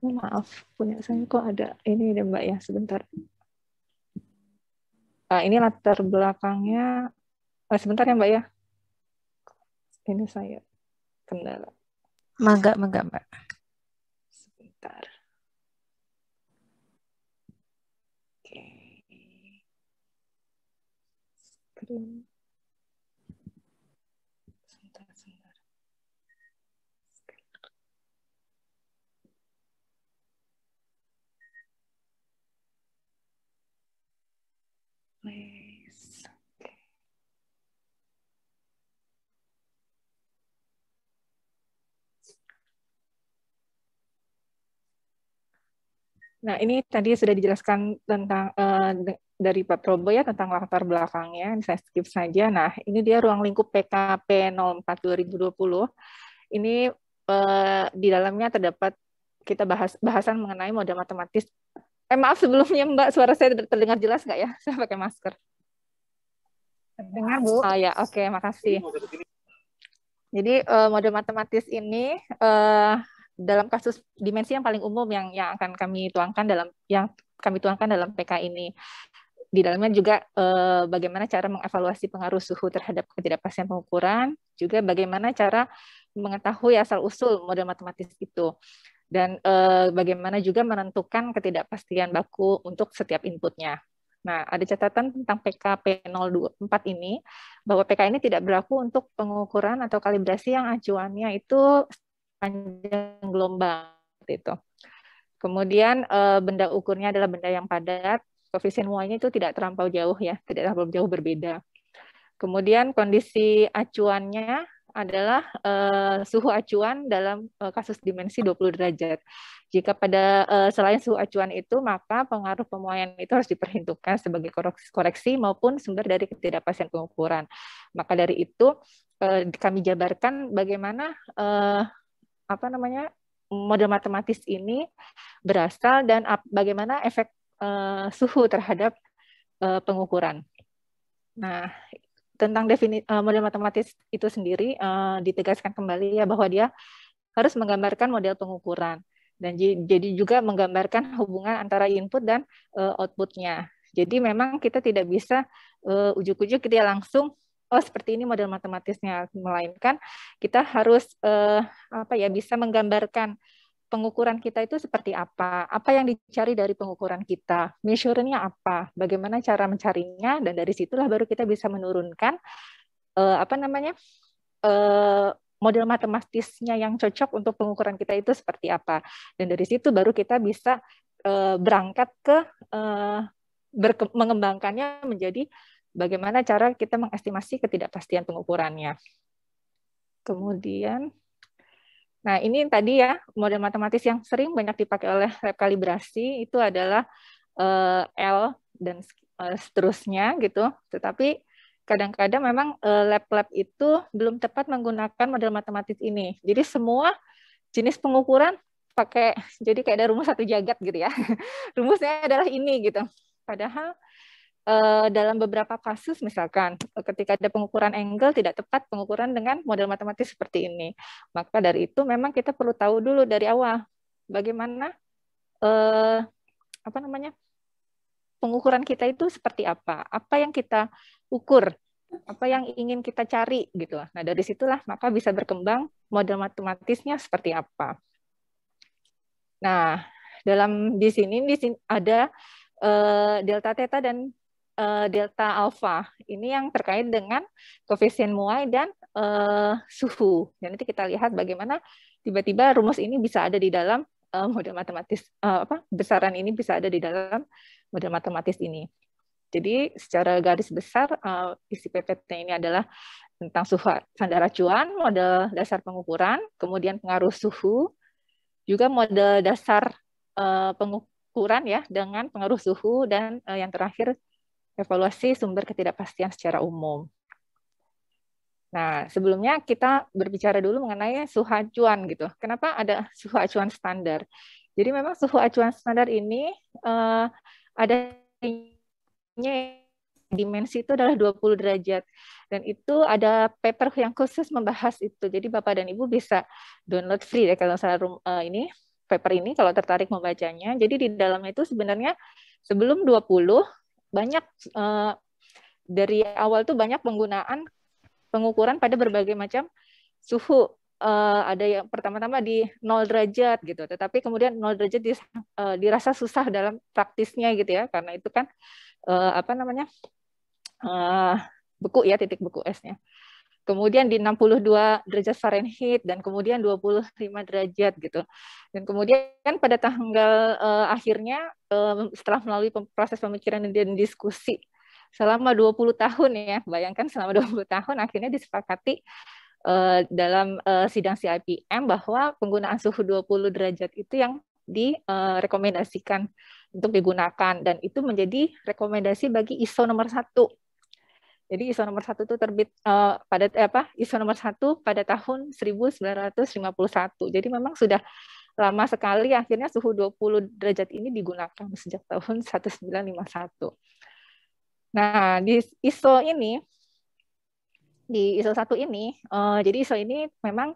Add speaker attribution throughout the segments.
Speaker 1: Oh, maaf punya saya kok ada ini ada mbak ya sebentar nah, ini latar belakangnya eh, sebentar ya mbak ya ini saya kendala maga maga mbak sebentar oke screen Nah, ini tadi sudah dijelaskan tentang uh, dari Pak Probo ya tentang latar belakangnya, ini saya skip saja. Nah, ini dia ruang lingkup PKP 04 2020. Ini uh, di dalamnya terdapat kita bahas bahasan mengenai model matematis. Eh maaf sebelumnya Mbak, suara saya terdengar jelas nggak ya? Saya pakai masker. Terdengar Bu. Oh ya, oke, okay, makasih. Jadi uh, eh, model matematis ini uh, dalam kasus dimensi yang paling umum yang yang akan kami tuangkan dalam yang kami tuangkan dalam PK ini di dalamnya juga eh, bagaimana cara mengevaluasi pengaruh suhu terhadap ketidakpastian pengukuran, juga bagaimana cara mengetahui asal-usul model matematis itu, dan eh, bagaimana juga menentukan ketidakpastian baku untuk setiap inputnya. Nah, ada catatan tentang PKP 024 ini, bahwa PK ini tidak berlaku untuk pengukuran atau kalibrasi yang acuannya itu panjang gelombang itu. Kemudian e, benda ukurnya adalah benda yang padat, koefisien muanya itu tidak terlampau jauh ya, tidak terlampau jauh berbeda. Kemudian kondisi acuannya adalah uh, suhu acuan dalam uh, kasus dimensi 20 derajat. Jika pada uh, selain suhu acuan itu, maka pengaruh pemuaian itu harus diperhitungkan sebagai koreksi, koreksi maupun sumber dari ketidakpastian pengukuran. Maka dari itu, uh, kami jabarkan bagaimana uh, apa namanya model matematis ini berasal dan bagaimana efek uh, suhu terhadap uh, pengukuran. Nah, tentang defini, uh, model matematis itu sendiri uh, ditegaskan kembali ya bahwa dia harus menggambarkan model pengukuran dan jadi juga menggambarkan hubungan antara input dan uh, outputnya. Jadi memang kita tidak bisa ujuk-ujuk uh, kita langsung oh seperti ini model matematisnya melainkan kita harus eh, apa ya bisa menggambarkan pengukuran kita itu seperti apa, apa yang dicari dari pengukuran kita, measure-nya apa, bagaimana cara mencarinya, dan dari situlah baru kita bisa menurunkan eh, apa namanya eh, model matematisnya yang cocok untuk pengukuran kita itu seperti apa, dan dari situ baru kita bisa eh, berangkat ke eh, mengembangkannya menjadi bagaimana cara kita mengestimasi ketidakpastian pengukurannya. Kemudian, nah ini tadi ya model matematis yang sering banyak dipakai oleh lab kalibrasi itu adalah uh, L dan uh, seterusnya gitu. Tetapi kadang-kadang memang eh, lab-lab itu belum tepat menggunakan model matematis ini. Jadi semua jenis pengukuran pakai jadi kayak ada rumus satu jagat gitu ya. Rumusnya adalah ini gitu. Padahal uh, dalam beberapa kasus misalkan eh, ketika ada pengukuran angle tidak tepat pengukuran dengan model matematis seperti ini. Maka dari itu memang kita perlu tahu dulu dari awal bagaimana uh, apa namanya pengukuran kita itu seperti apa, apa yang kita ukur, apa yang ingin kita cari gitu. Nah dari situlah maka bisa berkembang model matematisnya seperti apa. Nah dalam di sini di sini ada uh, delta theta dan uh, delta Alpha Ini yang terkait dengan koefisien muai dan uh, suhu. Dan nah, nanti kita lihat bagaimana tiba-tiba rumus ini bisa ada di dalam uh, model matematis uh, apa besaran ini bisa ada di dalam model matematis ini. Jadi secara garis besar uh, isi PPT ini adalah tentang suhu sandar acuan, model dasar pengukuran, kemudian pengaruh suhu, juga model dasar uh, pengukuran ya dengan pengaruh suhu dan uh, yang terakhir evaluasi sumber ketidakpastian secara umum. Nah, sebelumnya kita berbicara dulu mengenai suhu acuan gitu. Kenapa ada suhu acuan standar? Jadi memang suhu acuan standar ini uh, ada dimensi itu adalah 20 derajat. Dan itu ada paper yang khusus membahas itu. Jadi Bapak dan Ibu bisa download free deh ya kalau salah eh, uh, ini paper ini kalau tertarik membacanya. Jadi di dalamnya itu sebenarnya sebelum 20 banyak uh, dari awal tuh banyak penggunaan pengukuran pada berbagai macam suhu uh, ada yang pertama-tama di nol derajat gitu tetapi kemudian nol derajat dis, uh, dirasa susah dalam praktisnya gitu ya karena itu kan uh, apa namanya uh, beku ya titik beku esnya kemudian di 62 derajat Fahrenheit dan kemudian 25 derajat gitu. Dan kemudian kan pada tanggal uh, akhirnya uh, setelah melalui proses pemikiran dan diskusi selama 20 tahun ya, bayangkan selama 20 tahun akhirnya disepakati uh, dalam uh, sidang CIPM bahwa penggunaan suhu 20 derajat itu yang direkomendasikan untuk digunakan dan itu menjadi rekomendasi bagi ISO nomor satu jadi ISO nomor satu itu terbit uh, pada eh, apa? ISO nomor satu pada tahun 1951. Jadi memang sudah lama sekali akhirnya suhu 20 derajat ini digunakan sejak tahun 1951. Nah, di ISO ini di ISO 1 ini uh, jadi ISO ini memang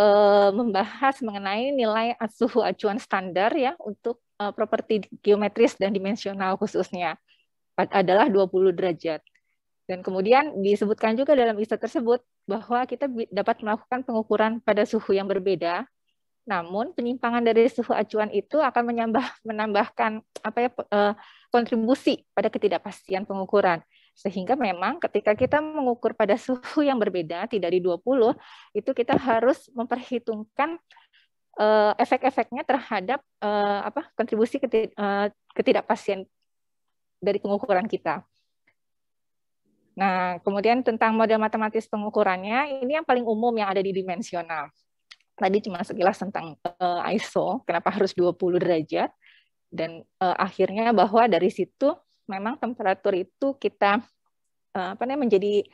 Speaker 1: uh, membahas mengenai nilai suhu acuan standar ya untuk uh, properti geometris dan dimensional khususnya adalah 20 derajat. Dan kemudian disebutkan juga dalam isu tersebut bahwa kita dapat melakukan pengukuran pada suhu yang berbeda. Namun penyimpangan dari suhu acuan itu akan menambah menambahkan apa ya eh, kontribusi pada ketidakpastian pengukuran. Sehingga memang ketika kita mengukur pada suhu yang berbeda, tidak di 20, itu kita harus memperhitungkan eh, efek-efeknya terhadap eh, apa kontribusi ketidakpastian dari pengukuran kita. Nah, kemudian tentang model matematis pengukurannya, ini yang paling umum yang ada di dimensional. Tadi cuma sekilas tentang uh, eh, ISO, kenapa harus 20 derajat, dan uh, akhirnya bahwa dari situ memang temperatur itu kita uh, apa namanya menjadi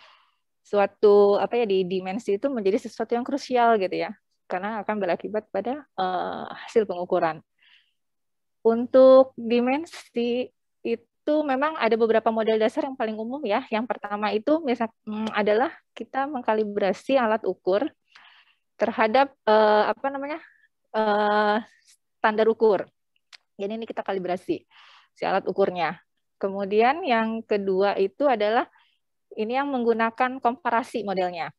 Speaker 1: suatu apa ya di dimensi itu menjadi sesuatu yang krusial gitu ya, karena akan berakibat pada uh, hasil pengukuran. Untuk dimensi itu memang ada beberapa model dasar yang paling umum ya. Yang pertama itu misal, hmm, adalah kita mengkalibrasi alat ukur terhadap eh, apa namanya eh, standar ukur. Jadi ini kita kalibrasi si alat ukurnya. Kemudian yang kedua itu adalah ini yang menggunakan komparasi modelnya.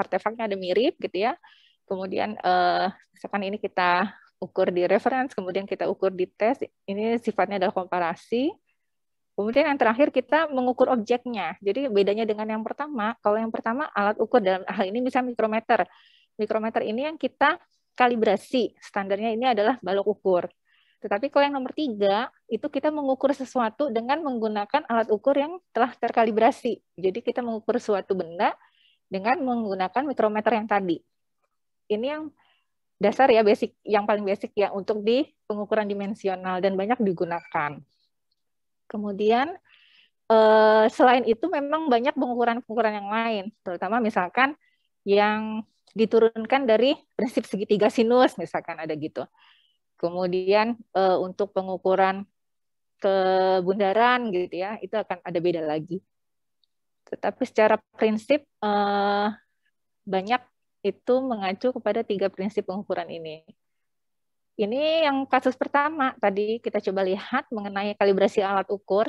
Speaker 1: Artefaknya ada mirip gitu ya. Kemudian eh, misalkan ini kita ukur di reference, kemudian kita ukur di tes. Ini sifatnya adalah komparasi. Kemudian yang terakhir kita mengukur objeknya. Jadi bedanya dengan yang pertama, kalau yang pertama alat ukur dalam hal ini bisa mikrometer. Mikrometer ini yang kita kalibrasi. Standarnya ini adalah balok ukur. Tetapi kalau yang nomor tiga, itu kita mengukur sesuatu dengan menggunakan alat ukur yang telah terkalibrasi. Jadi kita mengukur suatu benda dengan menggunakan mikrometer yang tadi. Ini yang dasar ya basic yang paling basic ya untuk di pengukuran dimensional dan banyak digunakan. Kemudian eh, selain itu memang banyak pengukuran-pengukuran yang lain, terutama misalkan yang diturunkan dari prinsip segitiga sinus misalkan ada gitu. Kemudian eh, untuk pengukuran kebundaran gitu ya, itu akan ada beda lagi. Tetapi secara prinsip eh, banyak itu mengacu kepada tiga prinsip pengukuran ini. Ini yang kasus pertama tadi kita coba lihat mengenai kalibrasi alat ukur.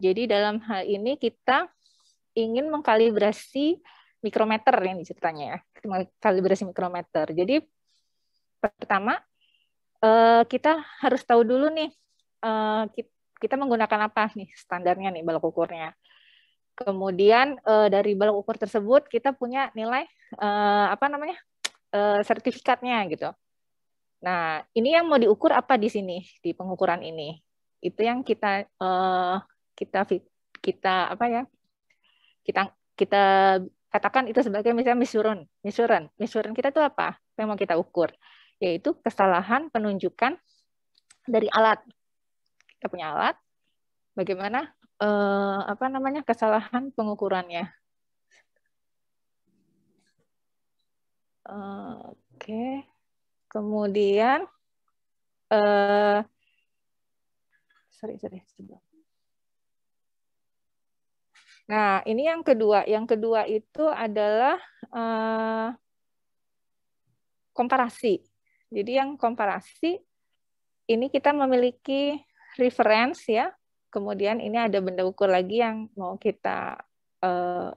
Speaker 1: Jadi dalam hal ini kita ingin mengkalibrasi mikrometer ini ceritanya ya, kalibrasi mikrometer. Jadi pertama eh, kita harus tahu dulu nih eh, kita menggunakan apa nih standarnya nih balok ukurnya. Kemudian eh, dari balok ukur tersebut kita punya nilai uh, apa namanya uh, sertifikatnya gitu. Nah ini yang mau diukur apa di sini di pengukuran ini itu yang kita uh, kita kita apa ya kita kita katakan itu sebagai misalnya misuran misuran misuran kita itu apa yang mau kita ukur yaitu kesalahan penunjukan dari alat kita punya alat bagaimana uh, apa namanya kesalahan pengukurannya Oke. Kemudian uh, sorry sorry sebelum. Nah, ini yang kedua. Yang kedua itu adalah eh, komparasi. Jadi yang komparasi ini kita memiliki referensi ya. Kemudian ini ada benda ukur lagi yang mau kita uh,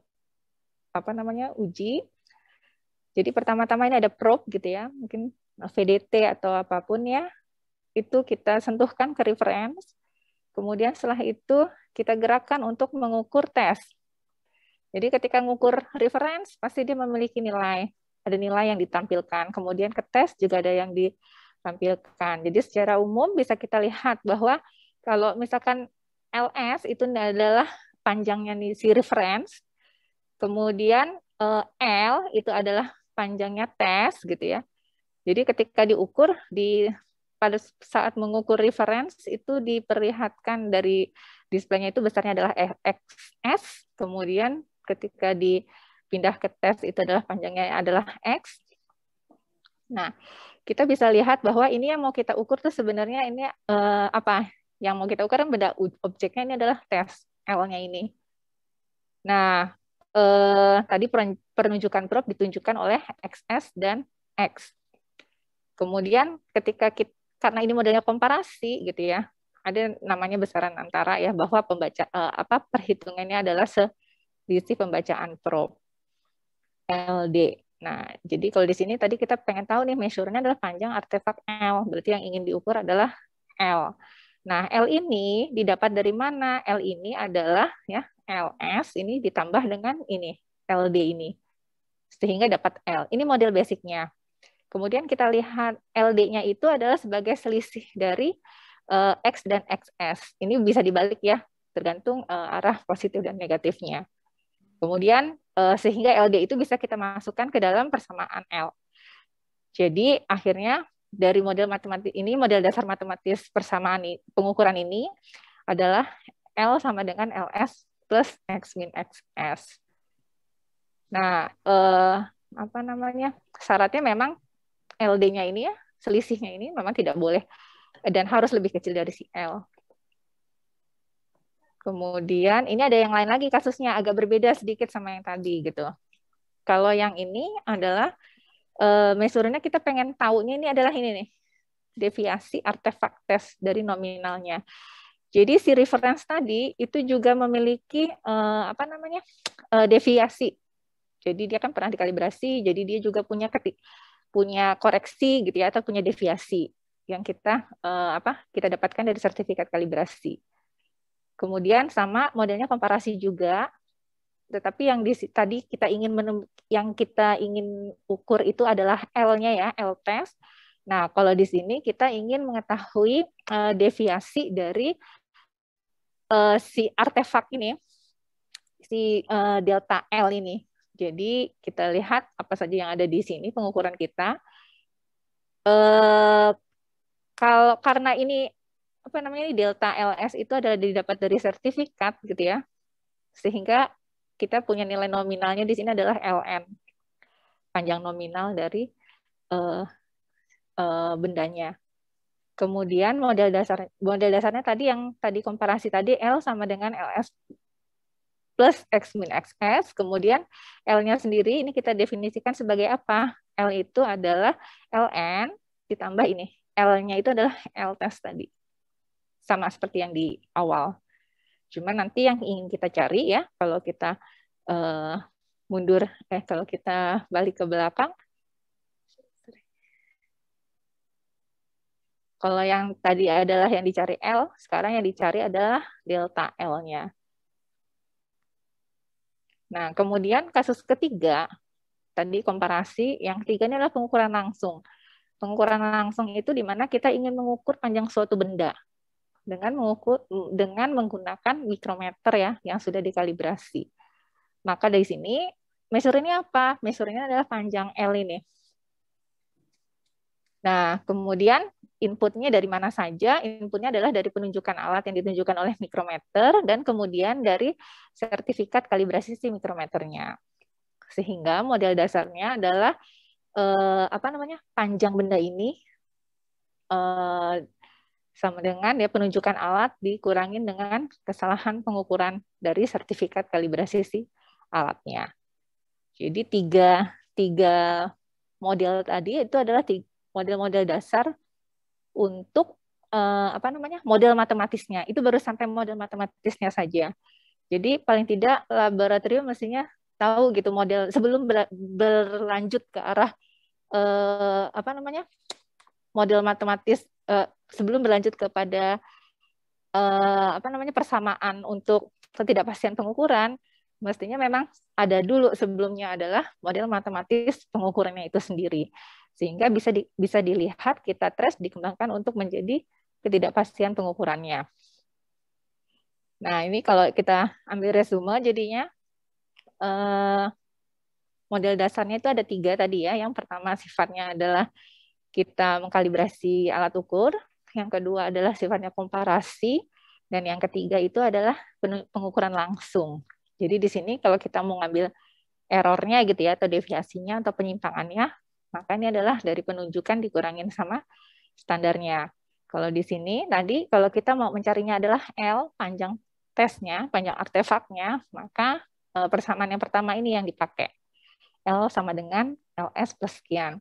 Speaker 1: apa namanya uji. Jadi pertama-tama ini ada probe gitu ya, mungkin VDT atau apapun ya, itu kita sentuhkan ke reference. Kemudian setelah itu kita gerakkan untuk mengukur tes. Jadi ketika mengukur reference, pasti dia memiliki nilai. Ada nilai yang ditampilkan. Kemudian ke tes juga ada yang ditampilkan. Jadi secara umum bisa kita lihat bahwa kalau misalkan LS itu adalah panjangnya nih si reference, kemudian eh, L itu adalah panjangnya tes gitu ya. Jadi ketika diukur di pada saat mengukur reference itu diperlihatkan dari displaynya itu besarnya adalah XS, kemudian ketika dipindah ke tes itu adalah panjangnya adalah X. Nah, kita bisa lihat bahwa ini yang mau kita ukur tuh sebenarnya ini eh, apa? Yang mau kita ukur kan beda objeknya ini adalah tes L-nya ini. Nah, eh, tadi penunjukan grup ditunjukkan oleh XS dan X. Kemudian ketika kita, karena ini modelnya komparasi gitu ya, ada namanya besaran antara ya bahwa pembaca eh, apa perhitungannya adalah selisih pembacaan prop LD. Nah, jadi kalau di sini tadi kita pengen tahu nih measure-nya adalah panjang artefak L, berarti yang ingin diukur adalah L. Nah, L ini didapat dari mana? L ini adalah ya LS ini ditambah dengan ini LD ini sehingga dapat L. Ini model basicnya. Kemudian kita lihat LD-nya itu adalah sebagai selisih dari uh, X dan XS. Ini bisa dibalik ya, tergantung uh, arah positif dan negatifnya. Kemudian uh, sehingga LD itu bisa kita masukkan ke dalam persamaan L. Jadi akhirnya dari model matematik ini, model dasar matematis persamaan pengukuran ini adalah L sama dengan LS plus X min XS. Nah, eh, apa namanya? Syaratnya memang LD-nya ini ya, selisihnya ini memang tidak boleh dan harus lebih kecil dari si L. Kemudian ini ada yang lain lagi kasusnya agak berbeda sedikit sama yang tadi gitu. Kalau yang ini adalah eh, mesurnya kita pengen tahunya ini adalah ini nih deviasi artefak tes dari nominalnya. Jadi si reference tadi itu juga memiliki uh, apa namanya uh, deviasi. Jadi dia kan pernah dikalibrasi, jadi dia juga punya ketik, punya koreksi gitu ya atau punya deviasi yang kita uh, apa kita dapatkan dari sertifikat kalibrasi. Kemudian sama modelnya komparasi juga, tetapi yang di, tadi kita ingin menem, yang kita ingin ukur itu adalah L-nya ya L test. Nah kalau di sini kita ingin mengetahui uh, deviasi dari uh, si artefak ini, si uh, delta L ini. Jadi kita lihat apa saja yang ada di sini pengukuran kita. Uh, kalau karena ini apa namanya ini delta LS itu adalah didapat dari sertifikat gitu ya. Sehingga kita punya nilai nominalnya di sini adalah LN. Panjang nominal dari uh, uh, bendanya. Kemudian model dasar model dasarnya tadi yang tadi komparasi tadi L sama dengan LS plus X min XS. Kemudian L-nya sendiri ini kita definisikan sebagai apa? L itu adalah LN ditambah ini. L-nya itu adalah L test tadi. Sama seperti yang di awal. Cuma nanti yang ingin kita cari ya, kalau kita uh, mundur, eh kalau kita balik ke belakang, Kalau yang tadi adalah yang dicari L, sekarang yang dicari adalah delta L-nya. Nah, kemudian kasus ketiga, tadi komparasi, yang ketiganya adalah pengukuran langsung. Pengukuran langsung itu di mana kita ingin mengukur panjang suatu benda dengan mengukur dengan menggunakan mikrometer ya yang sudah dikalibrasi. Maka dari sini measure ini apa? Measure ini adalah panjang L ini. Nah, kemudian inputnya dari mana saja, inputnya adalah dari penunjukan alat yang ditunjukkan oleh mikrometer dan kemudian dari sertifikat kalibrasi si mikrometernya. Sehingga model dasarnya adalah eh, apa namanya? panjang benda ini eh, sama dengan ya penunjukan alat dikurangin dengan kesalahan pengukuran dari sertifikat kalibrasi si alatnya. Jadi tiga tiga model tadi itu adalah model-model dasar untuk uh, apa namanya model matematisnya itu baru sampai model matematisnya saja jadi paling tidak laboratorium mestinya tahu gitu model sebelum ber, berlanjut ke arah uh, apa namanya model matematis uh, sebelum berlanjut kepada uh, apa namanya persamaan untuk ketidakpastian pengukuran mestinya memang ada dulu sebelumnya adalah model matematis pengukurannya itu sendiri. Sehingga bisa di, bisa dilihat kita trace dikembangkan untuk menjadi ketidakpastian pengukurannya. Nah, ini kalau kita ambil resume jadinya eh, model dasarnya itu ada tiga tadi ya. Yang pertama sifatnya adalah kita mengkalibrasi alat ukur, yang kedua adalah sifatnya komparasi, dan yang ketiga itu adalah pengukuran langsung. Jadi di sini kalau kita mau ngambil errornya gitu ya atau deviasinya atau penyimpangannya, maka ini adalah dari penunjukan dikurangin sama standarnya. Kalau di sini tadi kalau kita mau mencarinya adalah L panjang tesnya, panjang artefaknya, maka e, persamaan yang pertama ini yang dipakai. L sama dengan LS plus sekian.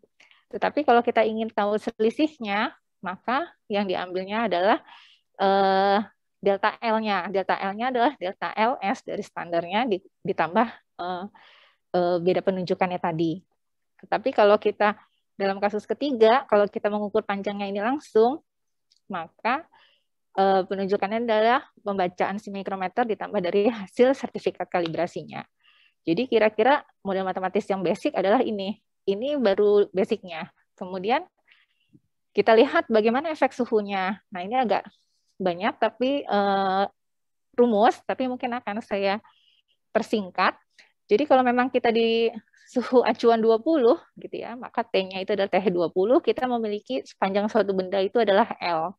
Speaker 1: Tetapi kalau kita ingin tahu selisihnya, maka yang diambilnya adalah eh, delta L-nya. Delta L-nya adalah delta LS dari standarnya ditambah uh, uh, beda penunjukannya tadi. Tetapi kalau kita dalam kasus ketiga, kalau kita mengukur panjangnya ini langsung, maka uh, penunjukannya adalah pembacaan si mikrometer ditambah dari hasil sertifikat kalibrasinya. Jadi kira-kira model matematis yang basic adalah ini. Ini baru basicnya. Kemudian kita lihat bagaimana efek suhunya. Nah ini agak banyak tapi uh, rumus, tapi mungkin akan saya persingkat. Jadi kalau memang kita di suhu acuan 20 gitu ya, maka T-nya itu adalah TH20, kita memiliki sepanjang suatu benda itu adalah L.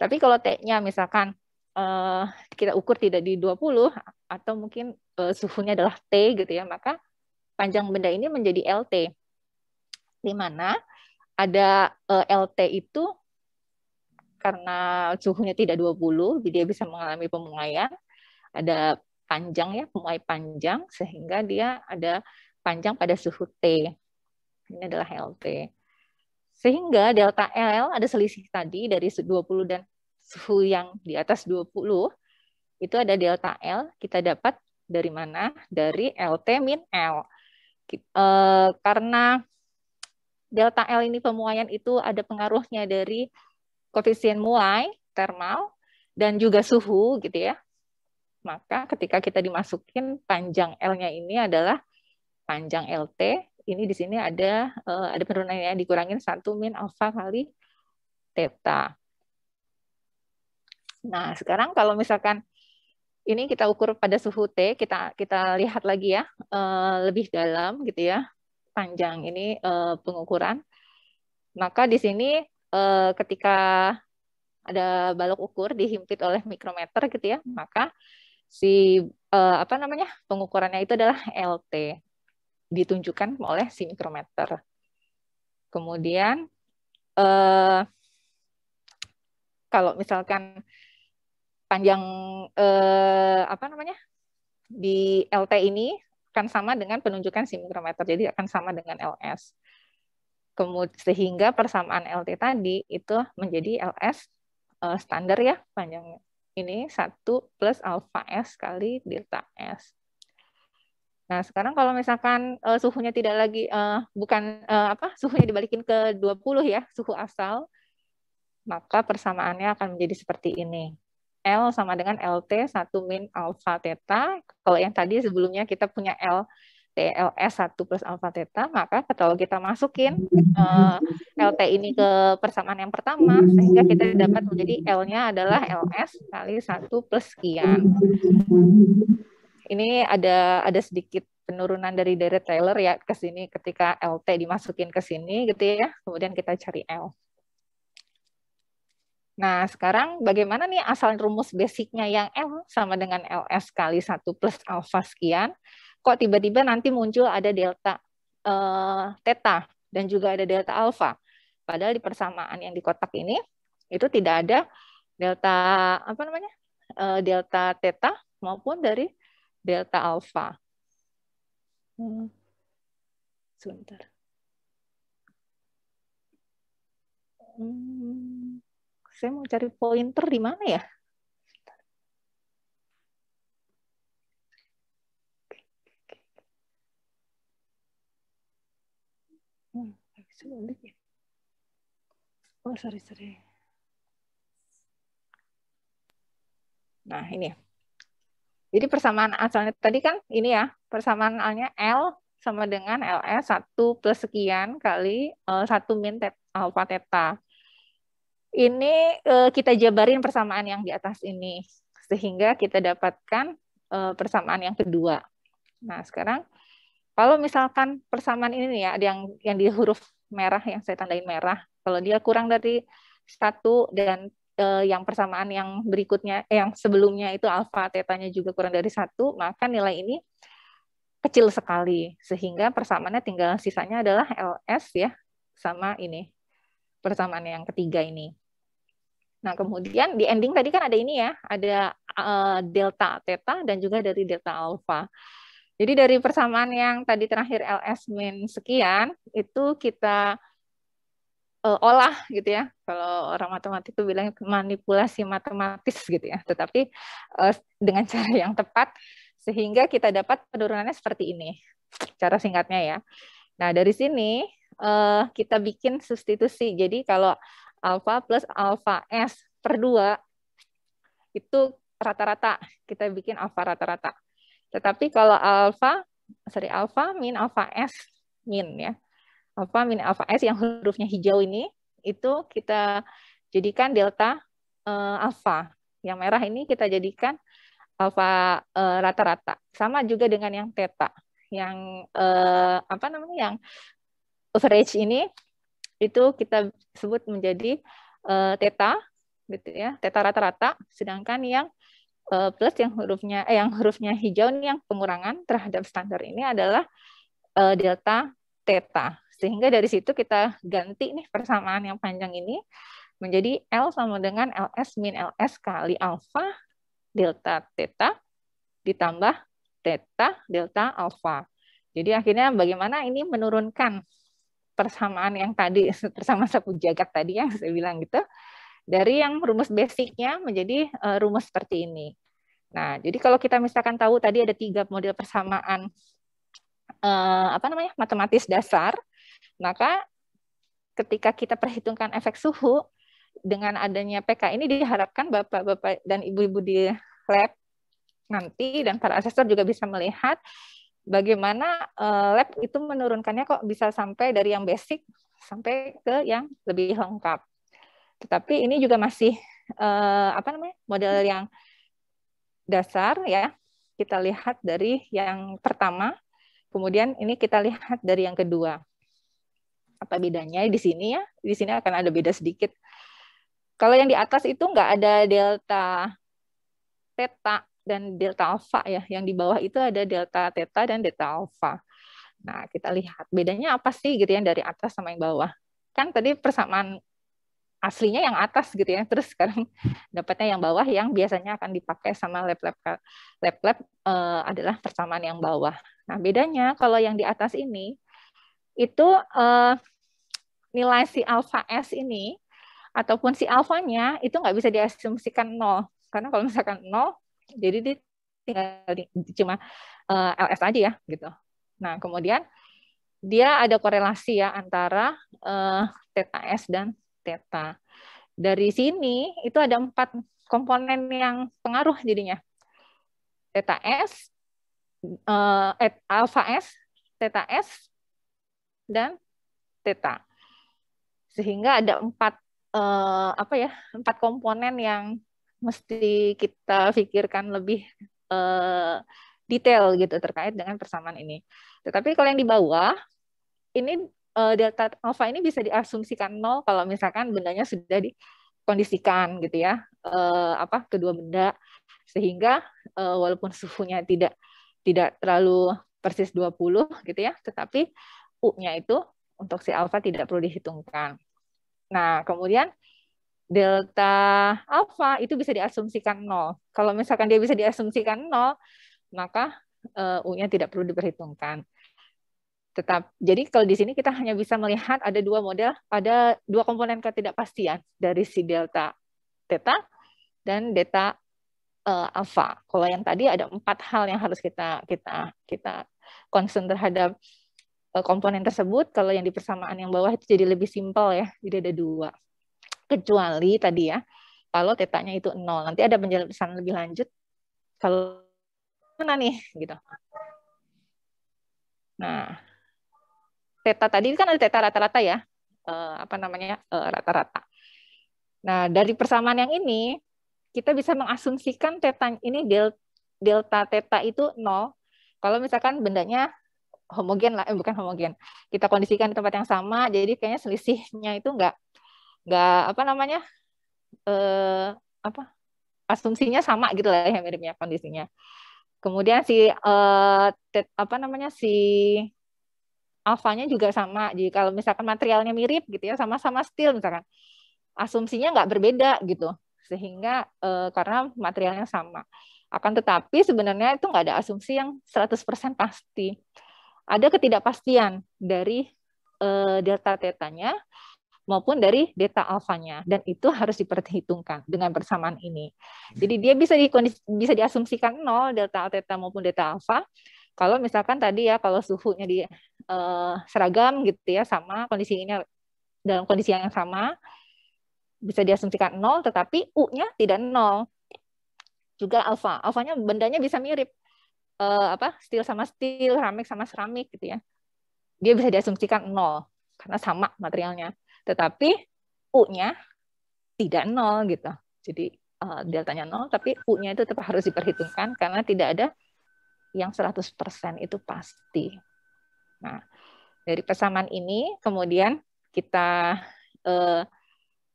Speaker 1: Tapi kalau T-nya misalkan uh, kita ukur tidak di 20 atau mungkin uh, suhunya adalah T gitu ya, maka panjang benda ini menjadi LT. Di mana ada uh, LT itu karena suhunya tidak 20, jadi dia bisa mengalami pemungaian. Ada panjang ya, pemungai panjang, sehingga dia ada panjang pada suhu T. Ini adalah LT. Sehingga delta L ada selisih tadi dari 20 dan suhu yang di atas 20, itu ada delta L, kita dapat dari mana? Dari LT min L. E, karena delta L ini pemuaian itu ada pengaruhnya dari koefisien mulai termal dan juga suhu gitu ya. Maka ketika kita dimasukin panjang L-nya ini adalah panjang LT. Ini di sini ada eh, ada penurunannya dikurangin 1 min alfa kali theta. Nah, sekarang kalau misalkan ini kita ukur pada suhu T, kita kita lihat lagi ya, eh, lebih dalam gitu ya, panjang ini eh, pengukuran. Maka di sini eh, ketika ada balok ukur dihimpit oleh mikrometer gitu ya, maka si eh, apa namanya pengukurannya itu adalah LT ditunjukkan oleh si mikrometer. Kemudian eh, kalau misalkan panjang eh, apa namanya di LT ini akan sama dengan penunjukan si mikrometer, jadi akan sama dengan LS. Kemud sehingga persamaan LT tadi itu menjadi LS uh, eh, standar ya panjangnya. Ini 1 plus alpha S kali delta S. Nah, sekarang kalau misalkan uh, suhunya tidak lagi uh, bukan uh, apa suhunya dibalikin ke 20 ya, suhu asal, maka persamaannya akan menjadi seperti ini. L sama dengan LT 1 min alpha theta. Kalau yang tadi sebelumnya kita punya L TLS 1 plus alfa theta, maka kalau kita masukin uh, eh, LT ini ke persamaan yang pertama, sehingga kita dapat menjadi L-nya adalah LS kali 1 plus sekian. Ini ada ada sedikit penurunan dari deret Taylor ya ke sini ketika LT dimasukin ke sini gitu ya. Kemudian kita cari L. Nah, sekarang bagaimana nih asal rumus basicnya yang L sama dengan LS kali 1 plus alfa sekian, kok tiba-tiba nanti muncul ada delta uh, theta dan juga ada delta alpha, Padahal di persamaan yang di kotak ini, itu tidak ada delta apa namanya uh, delta theta maupun dari delta alpha. Hmm. Sebentar. Hmm saya mau cari pointer di mana ya? Oh, sorry, sorry. Nah, ini. Ya. Jadi persamaan asalnya tadi kan ini ya, persamaan persamaannya L sama dengan LS 1 plus sekian kali 1 eh, min alfa teta ini uh, kita jabarin persamaan yang di atas ini sehingga kita dapatkan uh, persamaan yang kedua. Nah, sekarang kalau misalkan persamaan ini ya ya yang yang di huruf merah yang saya tandain merah, kalau dia kurang dari satu dan uh, yang persamaan yang berikutnya eh, yang sebelumnya itu alfa tetanya juga kurang dari satu maka nilai ini kecil sekali sehingga persamaannya tinggal sisanya adalah ls ya sama ini persamaan yang ketiga ini Nah, kemudian di ending tadi kan ada ini ya, ada uh, delta theta dan juga dari delta alpha. Jadi dari persamaan yang tadi terakhir LS min sekian, itu kita uh, olah gitu ya. Kalau orang matematik itu bilang manipulasi matematis gitu ya. Tetapi uh, dengan cara yang tepat sehingga kita dapat penurunannya seperti ini. Cara singkatnya ya. Nah, dari sini uh, kita bikin substitusi. Jadi kalau alfa plus alfa S per 2 itu rata-rata. Kita bikin alfa rata-rata. Tetapi kalau alfa, sorry, alfa min alfa S min ya. Alfa min alfa S yang hurufnya hijau ini, itu kita jadikan delta uh, eh, alfa. Yang merah ini kita jadikan alfa eh, rata-rata. Uh, Sama juga dengan yang theta. Yang uh, apa namanya yang average ini itu kita sebut menjadi uh, teta gitu ya teta rata-rata sedangkan yang uh, plus yang hurufnya eh, yang hurufnya hijau ini yang pengurangan terhadap standar ini adalah uh, delta teta sehingga dari situ kita ganti nih persamaan yang panjang ini menjadi L sama dengan LS min LS kali alfa delta teta ditambah teta delta alfa. Jadi akhirnya bagaimana ini menurunkan persamaan yang tadi bersama sapu jagat tadi yang saya bilang gitu dari yang rumus basicnya menjadi uh, rumus seperti ini. Nah, jadi kalau kita misalkan tahu tadi ada tiga model persamaan uh, apa namanya matematis dasar, maka ketika kita perhitungkan efek suhu dengan adanya PK ini diharapkan bapak-bapak dan ibu-ibu di lab nanti dan para asesor juga bisa melihat bagaimana uh, lab itu menurunkannya kok bisa sampai dari yang basic sampai ke yang lebih lengkap. Tetapi ini juga masih uh, apa namanya model yang dasar ya. Kita lihat dari yang pertama, kemudian ini kita lihat dari yang kedua. Apa bedanya di sini ya? Di sini akan ada beda sedikit. Kalau yang di atas itu nggak ada delta theta dan delta alpha ya. Yang di bawah itu ada delta theta dan delta alpha. Nah, kita lihat bedanya apa sih gitu ya dari atas sama yang bawah. Kan tadi persamaan aslinya yang atas gitu ya. Terus sekarang dapatnya yang bawah yang biasanya akan dipakai sama lab-lab lab-lab uh, adalah persamaan yang bawah. Nah, bedanya kalau yang di atas ini itu uh, nilai si alpha S ini ataupun si alfanya itu nggak bisa diasumsikan nol karena kalau misalkan nol jadi dia tinggal di, cuma uh, eh, LS aja ya gitu. Nah kemudian dia ada korelasi ya antara uh, eh, teta S dan teta. Dari sini itu ada empat komponen yang pengaruh jadinya. Teta S, uh, alpha S, teta S, dan teta. Sehingga ada empat uh, apa ya empat komponen yang mesti kita pikirkan lebih uh, detail gitu terkait dengan persamaan ini. Tetapi kalau yang di bawah ini uh, delta alpha ini bisa diasumsikan nol kalau misalkan bendanya sudah dikondisikan gitu ya uh, apa kedua benda sehingga uh, walaupun suhunya tidak tidak terlalu persis 20 gitu ya tetapi U-nya itu untuk si alpha tidak perlu dihitungkan. Nah, kemudian delta alpha itu bisa diasumsikan nol. Kalau misalkan dia bisa diasumsikan nol, maka uh, U-nya tidak perlu diperhitungkan. Tetap, jadi kalau di sini kita hanya bisa melihat ada dua model, ada dua komponen ketidakpastian dari si delta theta dan delta uh, eh, alfa. Kalau yang tadi ada empat hal yang harus kita kita kita concern terhadap eh, komponen tersebut. Kalau yang di persamaan yang bawah itu jadi lebih simpel ya, jadi ada dua kecuali tadi ya kalau tetanya itu nol. Nanti ada penjelasan lebih lanjut kalau mana nih gitu. Nah, teta tadi kan ada teta rata-rata ya, e, apa namanya eh, rata-rata. e, nah, dari persamaan yang ini kita bisa mengasumsikan teta ini del, delta teta itu nol. Kalau misalkan bendanya homogen lah, eh, bukan homogen. Kita kondisikan di tempat yang sama, jadi kayaknya selisihnya itu enggak nggak apa namanya eh, apa asumsinya sama gitu lah ya miripnya kondisinya kemudian si eh, apa namanya si alfanya juga sama jadi kalau misalkan materialnya mirip gitu ya sama-sama steel misalkan asumsinya nggak berbeda gitu sehingga eh, karena materialnya sama akan tetapi sebenarnya itu nggak ada asumsi yang 100% pasti ada ketidakpastian dari eh, delta tetanya maupun dari data alfanya dan itu harus diperhitungkan dengan persamaan ini. Hmm. Jadi dia bisa di bisa diasumsikan nol delta theta maupun delta alfa kalau misalkan tadi ya kalau suhunya di uh, seragam gitu ya sama kondisi ini dalam kondisi yang sama bisa diasumsikan nol tetapi u-nya tidak nol juga alfa alfanya bendanya bisa mirip eh, apa steel sama steel keramik sama keramik gitu ya dia bisa diasumsikan nol karena sama materialnya tetapi U-nya tidak nol gitu. Jadi uh, deltanya nol, tapi U-nya itu tetap harus diperhitungkan karena tidak ada yang 100% itu pasti. Nah, dari persamaan ini kemudian kita eh,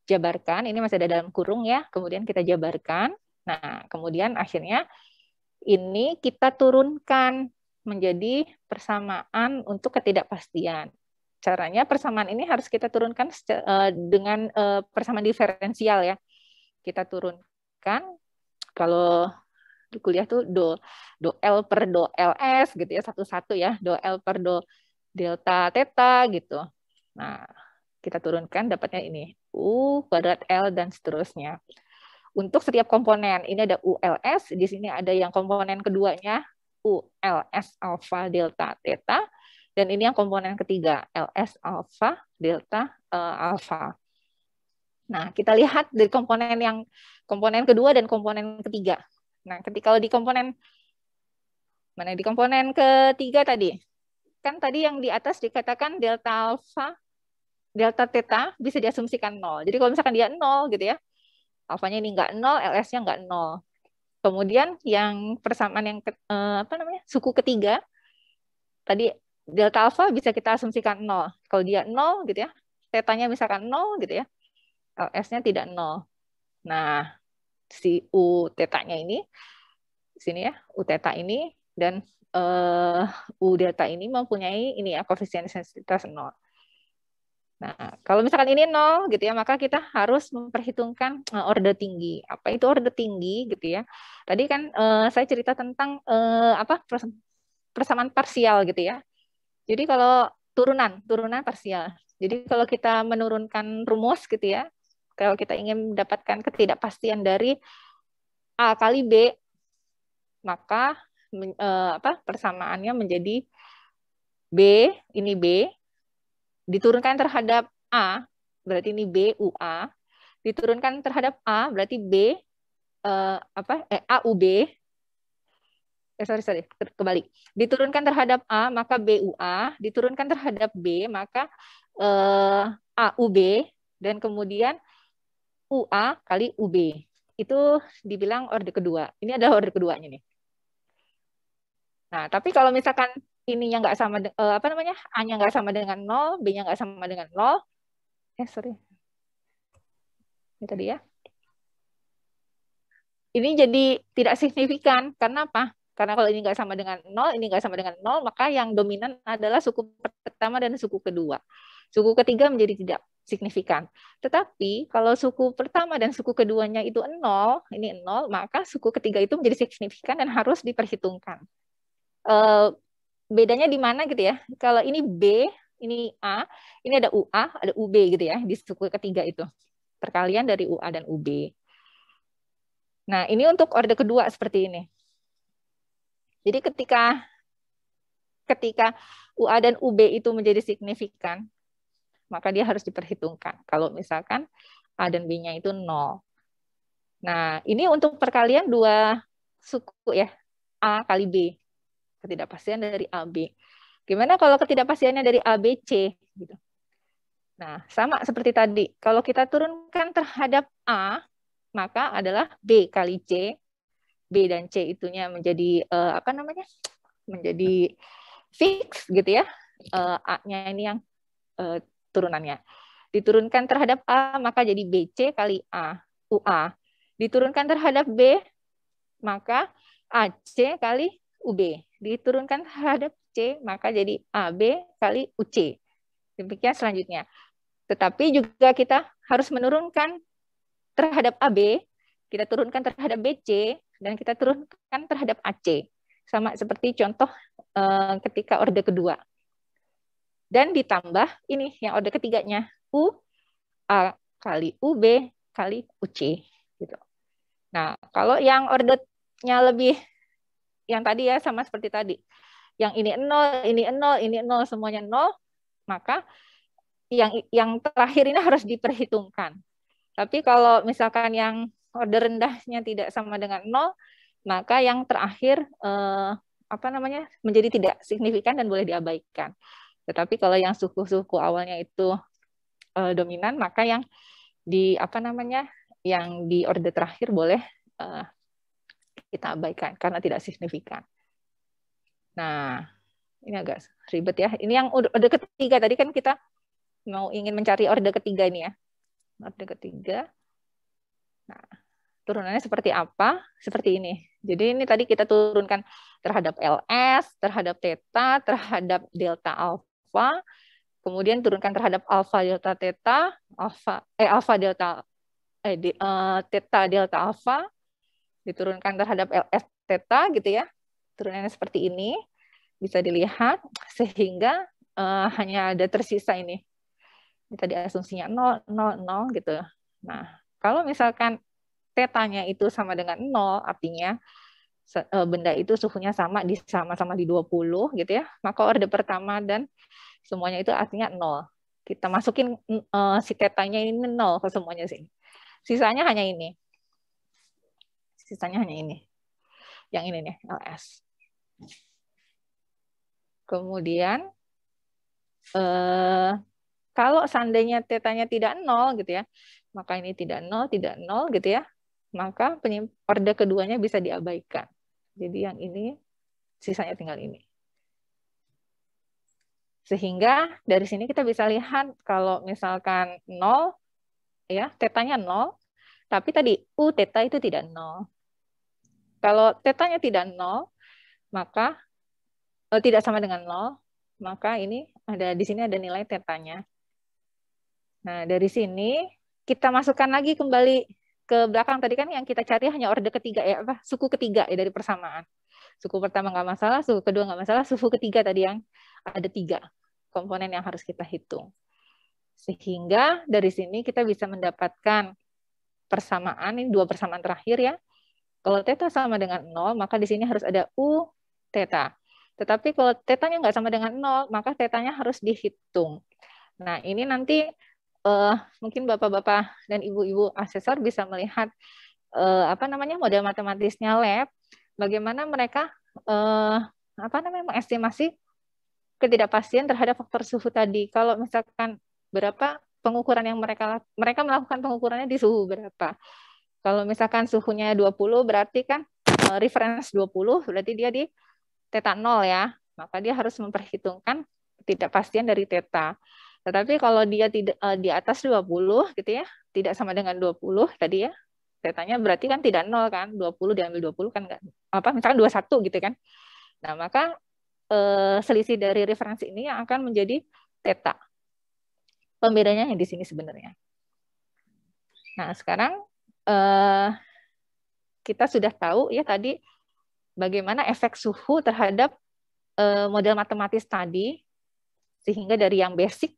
Speaker 1: jabarkan, ini masih ada dalam kurung ya, kemudian kita jabarkan. Nah, kemudian akhirnya ini kita turunkan menjadi persamaan untuk ketidakpastian. Caranya persamaan ini harus kita turunkan eh, dengan eh, persamaan diferensial ya. Kita turunkan kalau di kuliah tuh do do L per do LS gitu ya satu-satu ya, do L per do delta theta gitu. Nah, kita turunkan dapatnya ini U kuadrat L dan seterusnya untuk setiap komponen. Ini ada ULS, di sini ada yang komponen keduanya ULS alpha delta theta. Dan ini yang komponen ketiga, LS alpha, delta uh, alpha. Nah, kita lihat dari komponen yang komponen kedua dan komponen ketiga. Nah, ketika di komponen mana di komponen ketiga tadi? Kan tadi yang di atas dikatakan delta alpha, delta theta bisa diasumsikan nol. Jadi kalau misalkan dia nol gitu ya, alfanya ini nggak nol, LS-nya nggak nol. Kemudian yang persamaan yang ke, eh, apa namanya suku ketiga tadi delta alpha bisa kita asumsikan nol. Kalau dia nol gitu ya, tetanya misalkan nol gitu ya, s nya tidak nol. Nah, si U tetanya ini, sini ya, U teta ini, dan uh, U delta ini mempunyai ini ya, koefisien sensitivitas nol. Nah, kalau misalkan ini nol gitu ya, maka kita harus memperhitungkan uh, order tinggi. Apa itu order tinggi gitu ya? Tadi kan uh, saya cerita tentang uh, apa persamaan parsial gitu ya. Jadi kalau turunan, turunan parsial. Jadi kalau kita menurunkan rumus gitu ya, kalau kita ingin mendapatkan ketidakpastian dari A kali B, maka eh, apa persamaannya menjadi B, ini B, diturunkan terhadap A, berarti ini B, UA, diturunkan terhadap A, berarti B, eh, apa, eh, B, eh sorry sorry kebalik diturunkan terhadap a maka BUA diturunkan terhadap b maka eh, AUB dan kemudian UA kali UB itu dibilang order kedua ini adalah order keduanya nih nah tapi kalau misalkan ini yang nggak sama eh, apa namanya a-nya nggak sama dengan nol b-nya nggak sama dengan nol eh sorry ini tadi ya ini jadi tidak signifikan karena apa karena kalau ini nggak sama dengan nol, ini nggak sama dengan nol, maka yang dominan adalah suku pertama dan suku kedua. Suku ketiga menjadi tidak signifikan. Tetapi kalau suku pertama dan suku keduanya itu nol, ini nol, maka suku ketiga itu menjadi signifikan dan harus diperhitungkan. E, bedanya di mana gitu ya? Kalau ini B, ini A, ini ada UA, ada UB gitu ya di suku ketiga itu. Perkalian dari UA dan UB. Nah, ini untuk orde kedua seperti ini. Jadi ketika ketika UA dan UB itu menjadi signifikan, maka dia harus diperhitungkan. Kalau misalkan A dan B-nya itu nol. Nah, ini untuk perkalian dua suku ya, A kali B. Ketidakpastian dari AB. Gimana kalau ketidakpastiannya dari ABC gitu. Nah, sama seperti tadi. Kalau kita turunkan terhadap A, maka adalah B kali C B dan C itunya menjadi uh, apa namanya menjadi hmm. fix gitu ya uh, A-nya ini yang uh, turunannya diturunkan terhadap A maka jadi BC kali A UA diturunkan terhadap B maka AC kali UB diturunkan terhadap C maka jadi AB kali UC demikian selanjutnya tetapi juga kita harus menurunkan terhadap AB kita turunkan terhadap BC dan kita turunkan terhadap AC. Sama seperti contoh e, ketika orde kedua. Dan ditambah ini yang orde ketiganya, U A kali UB kali UC. Gitu. Nah, kalau yang ordernya lebih, yang tadi ya sama seperti tadi, yang ini 0, ini 0, ini 0, semuanya 0, maka yang yang terakhir ini harus diperhitungkan. Tapi kalau misalkan yang order rendahnya tidak sama dengan nol, maka yang terakhir eh, apa namanya menjadi tidak signifikan dan boleh diabaikan. Tetapi kalau yang suku-suku awalnya itu eh, dominan, maka yang di apa namanya yang di order terakhir boleh eh, kita abaikan karena tidak signifikan. Nah, ini agak ribet ya. Ini yang order ketiga tadi kan kita mau ingin mencari order ketiga ini ya. Order ketiga. Nah, turunannya seperti apa? Seperti ini. Jadi ini tadi kita turunkan terhadap LS, terhadap theta, terhadap delta alpha, kemudian turunkan terhadap alpha delta theta, alpha eh alfa delta eh di, uh, eh, theta delta alpha, diturunkan terhadap LS theta gitu ya. Turunannya seperti ini bisa dilihat sehingga uh, hanya ada tersisa ini. Ini tadi asumsinya 0 0 0 gitu. Nah, kalau misalkan tetanya itu sama dengan nol, artinya e, benda itu suhunya sama di sama-sama di 20 gitu ya, maka orde pertama dan semuanya itu artinya nol. Kita masukin uh, si tetanya ini nol ke semuanya sih. Sisanya hanya ini. Sisanya hanya ini. Yang ini nih, LS. Kemudian eh, kalau seandainya tetanya tidak nol gitu ya, maka ini tidak nol, tidak nol gitu ya maka orde keduanya bisa diabaikan. Jadi yang ini sisanya tinggal ini. Sehingga dari sini kita bisa lihat kalau misalkan 0 ya, tetanya 0, tapi tadi u teta itu tidak 0. Kalau tetanya tidak 0, maka eh, tidak sama dengan 0, maka ini ada di sini ada nilai tetanya. Nah, dari sini kita masukkan lagi kembali ke belakang tadi kan yang kita cari hanya orde ketiga ya apa suku ketiga ya dari persamaan suku pertama nggak masalah suku kedua nggak masalah suku ketiga tadi yang ada tiga komponen yang harus kita hitung sehingga dari sini kita bisa mendapatkan persamaan ini dua persamaan terakhir ya kalau theta sama dengan nol maka di sini harus ada u theta tetapi kalau tetanya nggak sama dengan nol maka tetanya harus dihitung nah ini nanti uh, mungkin bapak-bapak dan ibu-ibu asesor bisa melihat uh, apa namanya model matematisnya lab, bagaimana mereka uh, apa namanya mengestimasi ketidakpastian terhadap faktor suhu tadi. Kalau misalkan berapa pengukuran yang mereka mereka melakukan pengukurannya di suhu berapa. Kalau misalkan suhunya 20 berarti kan uh, reference 20 berarti dia di theta 0 ya. Maka dia harus memperhitungkan ketidakpastian dari theta. Tetapi kalau dia tidak uh, di atas 20 gitu ya, tidak sama dengan 20 tadi ya. Saya tanya, berarti kan tidak nol kan, 20 diambil 20 kan enggak apa misalkan 21 gitu kan. Nah, maka uh, selisih dari referensi ini yang akan menjadi teta. Pembedanya yang di sini sebenarnya. Nah, sekarang eh, kita sudah tahu ya tadi bagaimana efek suhu terhadap uh, model matematis tadi sehingga dari yang basic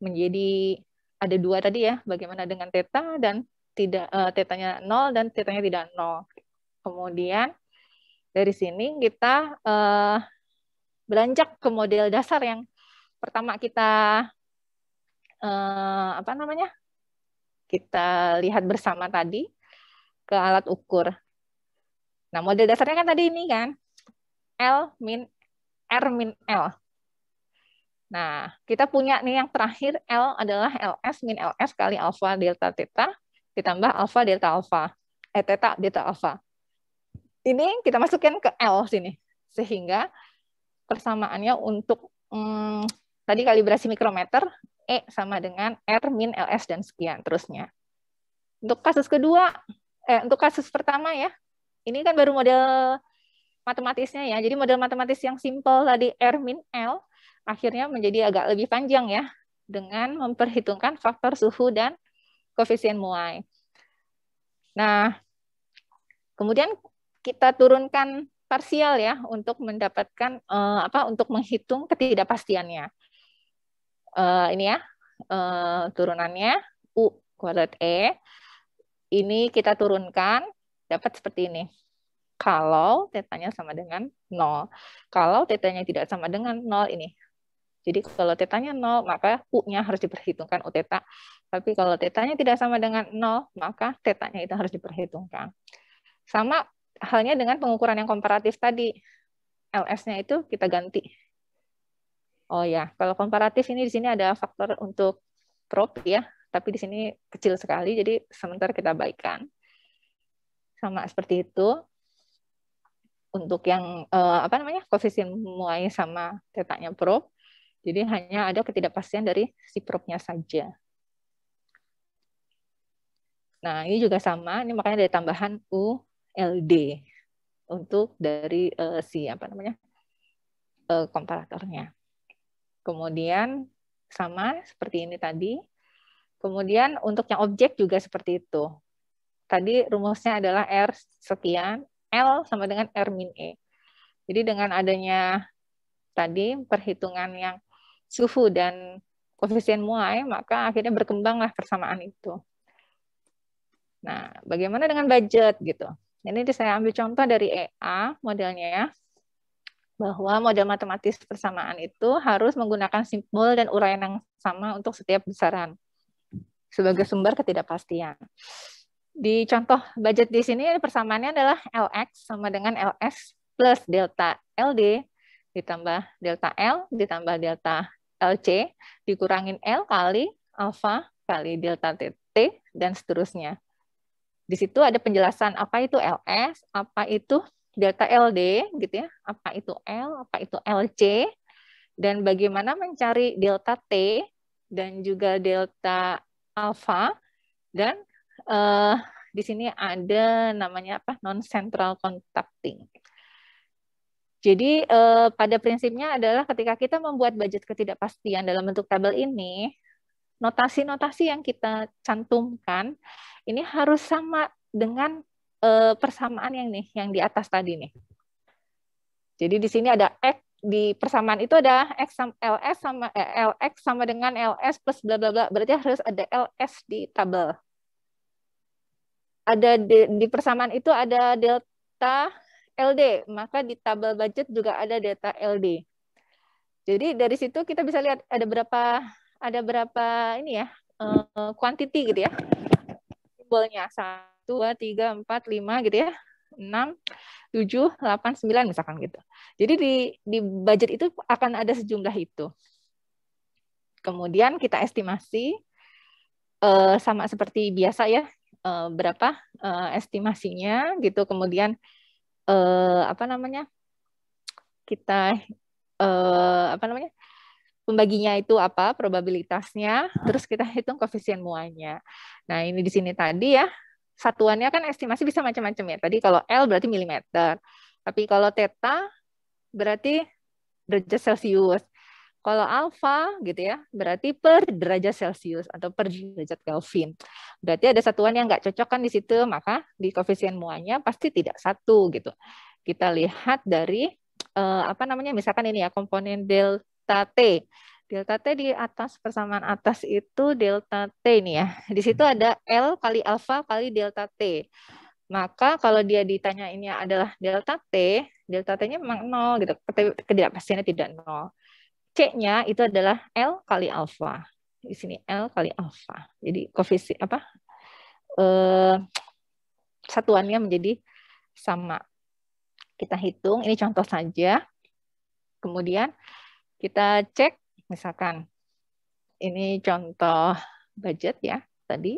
Speaker 1: menjadi ada dua tadi ya, bagaimana dengan teta dan tidak uh, tetanya nol dan tetanya tidak nol. Kemudian dari sini kita uh, beranjak ke model dasar yang pertama kita uh, apa namanya? Kita lihat bersama tadi ke alat ukur. Nah, model dasarnya kan tadi ini kan L min R min L. Nah, kita punya nih yang terakhir L adalah LS min LS kali alfa delta theta ditambah alfa delta alfa, eh theta delta alfa. Ini kita masukkan ke L sini. Sehingga persamaannya untuk hmm, tadi kalibrasi mikrometer E sama dengan R min LS dan sekian terusnya. Untuk kasus kedua, eh, untuk kasus pertama ya, ini kan baru model matematisnya ya. Jadi model matematis yang simple tadi R min L akhirnya menjadi agak lebih panjang ya dengan memperhitungkan faktor suhu dan koefisien muai. Nah, kemudian kita turunkan parsial ya untuk mendapatkan uh, apa untuk menghitung ketidakpastiannya. Uh, ini ya uh, turunannya u kuadrat e ini kita turunkan dapat seperti ini kalau tetanya sama dengan nol, Kalau tetanya tidak sama dengan nol ini jadi kalau tetanya nol, maka U-nya harus diperhitungkan U teta. Tapi kalau tetanya tidak sama dengan nol, maka tetanya itu harus diperhitungkan. Sama halnya dengan pengukuran yang komparatif tadi. LS-nya itu kita ganti. Oh ya, kalau komparatif ini di sini ada faktor untuk prop ya, tapi di sini kecil sekali, jadi sementara kita baikan. Sama seperti itu untuk yang eh, apa namanya koefisien muai sama tetanya prop. Jadi hanya ada ketidakpastian dari si propnya saja. Nah, ini juga sama, ini makanya ada tambahan ULD untuk dari uh, si apa namanya? Uh, komparatornya. Kemudian sama seperti ini tadi. Kemudian untuk yang objek juga seperti itu. Tadi rumusnya adalah R sekian, L sama dengan R min E. Jadi dengan adanya tadi perhitungan yang suhu dan koefisien muai, maka akhirnya berkembanglah persamaan itu. Nah, bagaimana dengan budget gitu? Ini saya ambil contoh dari EA modelnya ya, bahwa model matematis persamaan itu harus menggunakan simbol dan uraian yang sama untuk setiap besaran sebagai sumber ketidakpastian. Di contoh budget di sini persamaannya adalah LX sama dengan LS plus delta LD ditambah delta L ditambah delta LC dikurangin L kali alfa kali delta t dan seterusnya. Di situ ada penjelasan apa itu LS, apa itu delta LD gitu ya, apa itu L, apa itu LC dan bagaimana mencari delta T dan juga delta alfa dan eh, di sini ada namanya apa non central contacting jadi eh, pada prinsipnya adalah ketika kita membuat budget ketidakpastian dalam bentuk tabel ini, notasi-notasi yang kita cantumkan ini harus sama dengan eh, persamaan yang nih yang di atas tadi nih. Jadi di sini ada x di persamaan itu ada x sama ls sama eh, lx sama dengan ls plus bla bla bla. Berarti harus ada ls di tabel. Ada di, di persamaan itu ada delta LD, maka di tabel budget juga ada data LD. Jadi dari situ kita bisa lihat ada berapa ada berapa ini ya uh, quantity gitu ya simbolnya satu dua tiga empat lima gitu ya enam tujuh delapan sembilan misalkan gitu. Jadi di di budget itu akan ada sejumlah itu. Kemudian kita estimasi uh, sama seperti biasa ya uh, berapa uh, estimasinya gitu. Kemudian uh, apa namanya kita uh, apa namanya pembaginya itu apa probabilitasnya terus kita hitung koefisien muanya nah ini di sini tadi ya satuannya kan estimasi bisa macam-macam ya tadi kalau L berarti milimeter tapi kalau teta berarti derajat celcius kalau alfa gitu ya, berarti per derajat Celcius atau per derajat Kelvin. Berarti ada satuan yang nggak cocok kan di situ, maka di koefisien muanya pasti tidak satu gitu. Kita lihat dari eh, apa namanya, misalkan ini ya komponen delta T. Delta T di atas persamaan atas itu delta T ini ya. Di situ hmm. ada L kali alfa kali delta T. Maka kalau dia ditanya ini adalah delta T, delta T-nya memang nol gitu. Ketidakpastiannya tidak nol. C-nya itu adalah L kali alfa. Di sini L kali alfa. Jadi koefisien apa? Eh, satuannya menjadi sama. Kita hitung, ini contoh saja. Kemudian kita cek misalkan ini contoh budget ya tadi.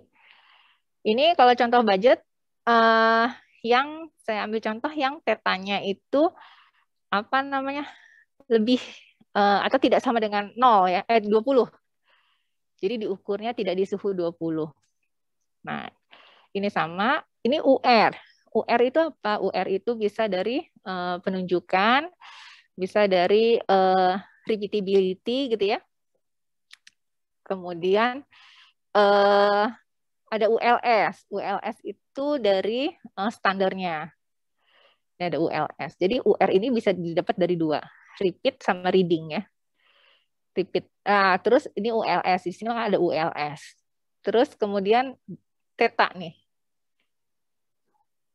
Speaker 1: Ini kalau contoh budget eh, yang saya ambil contoh yang tetanya itu apa namanya? lebih Eh, atau tidak sama dengan 0 ya, eh 20. Jadi diukurnya tidak di suhu 20. Nah, ini sama, ini UR. UR itu apa? UR itu bisa dari uh, penunjukan, bisa dari uh, repeatability gitu ya. Kemudian uh, ada ULS. ULS itu dari uh, standarnya. Ini ada ULS. Jadi UR ini bisa didapat dari dua, repeat sama reading ya. Repeat. Ah, terus ini ULS, di sini ada ULS. Terus kemudian teta nih.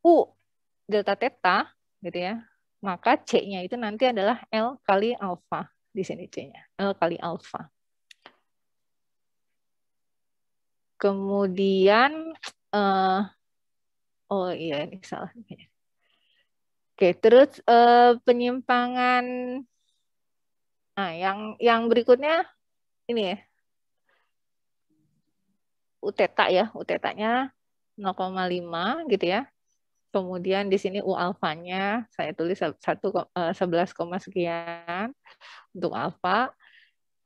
Speaker 1: U delta teta gitu ya. Maka C-nya itu nanti adalah L kali alfa di sini C-nya. L kali alfa. Kemudian uh, oh iya ini salah Oke, terus uh, penyimpangan nah yang yang berikutnya ini ya. Uteta ya, utetanya 0,5 gitu ya. Kemudian di sini U alfanya saya tulis 1 11, eh, sekian untuk alfa.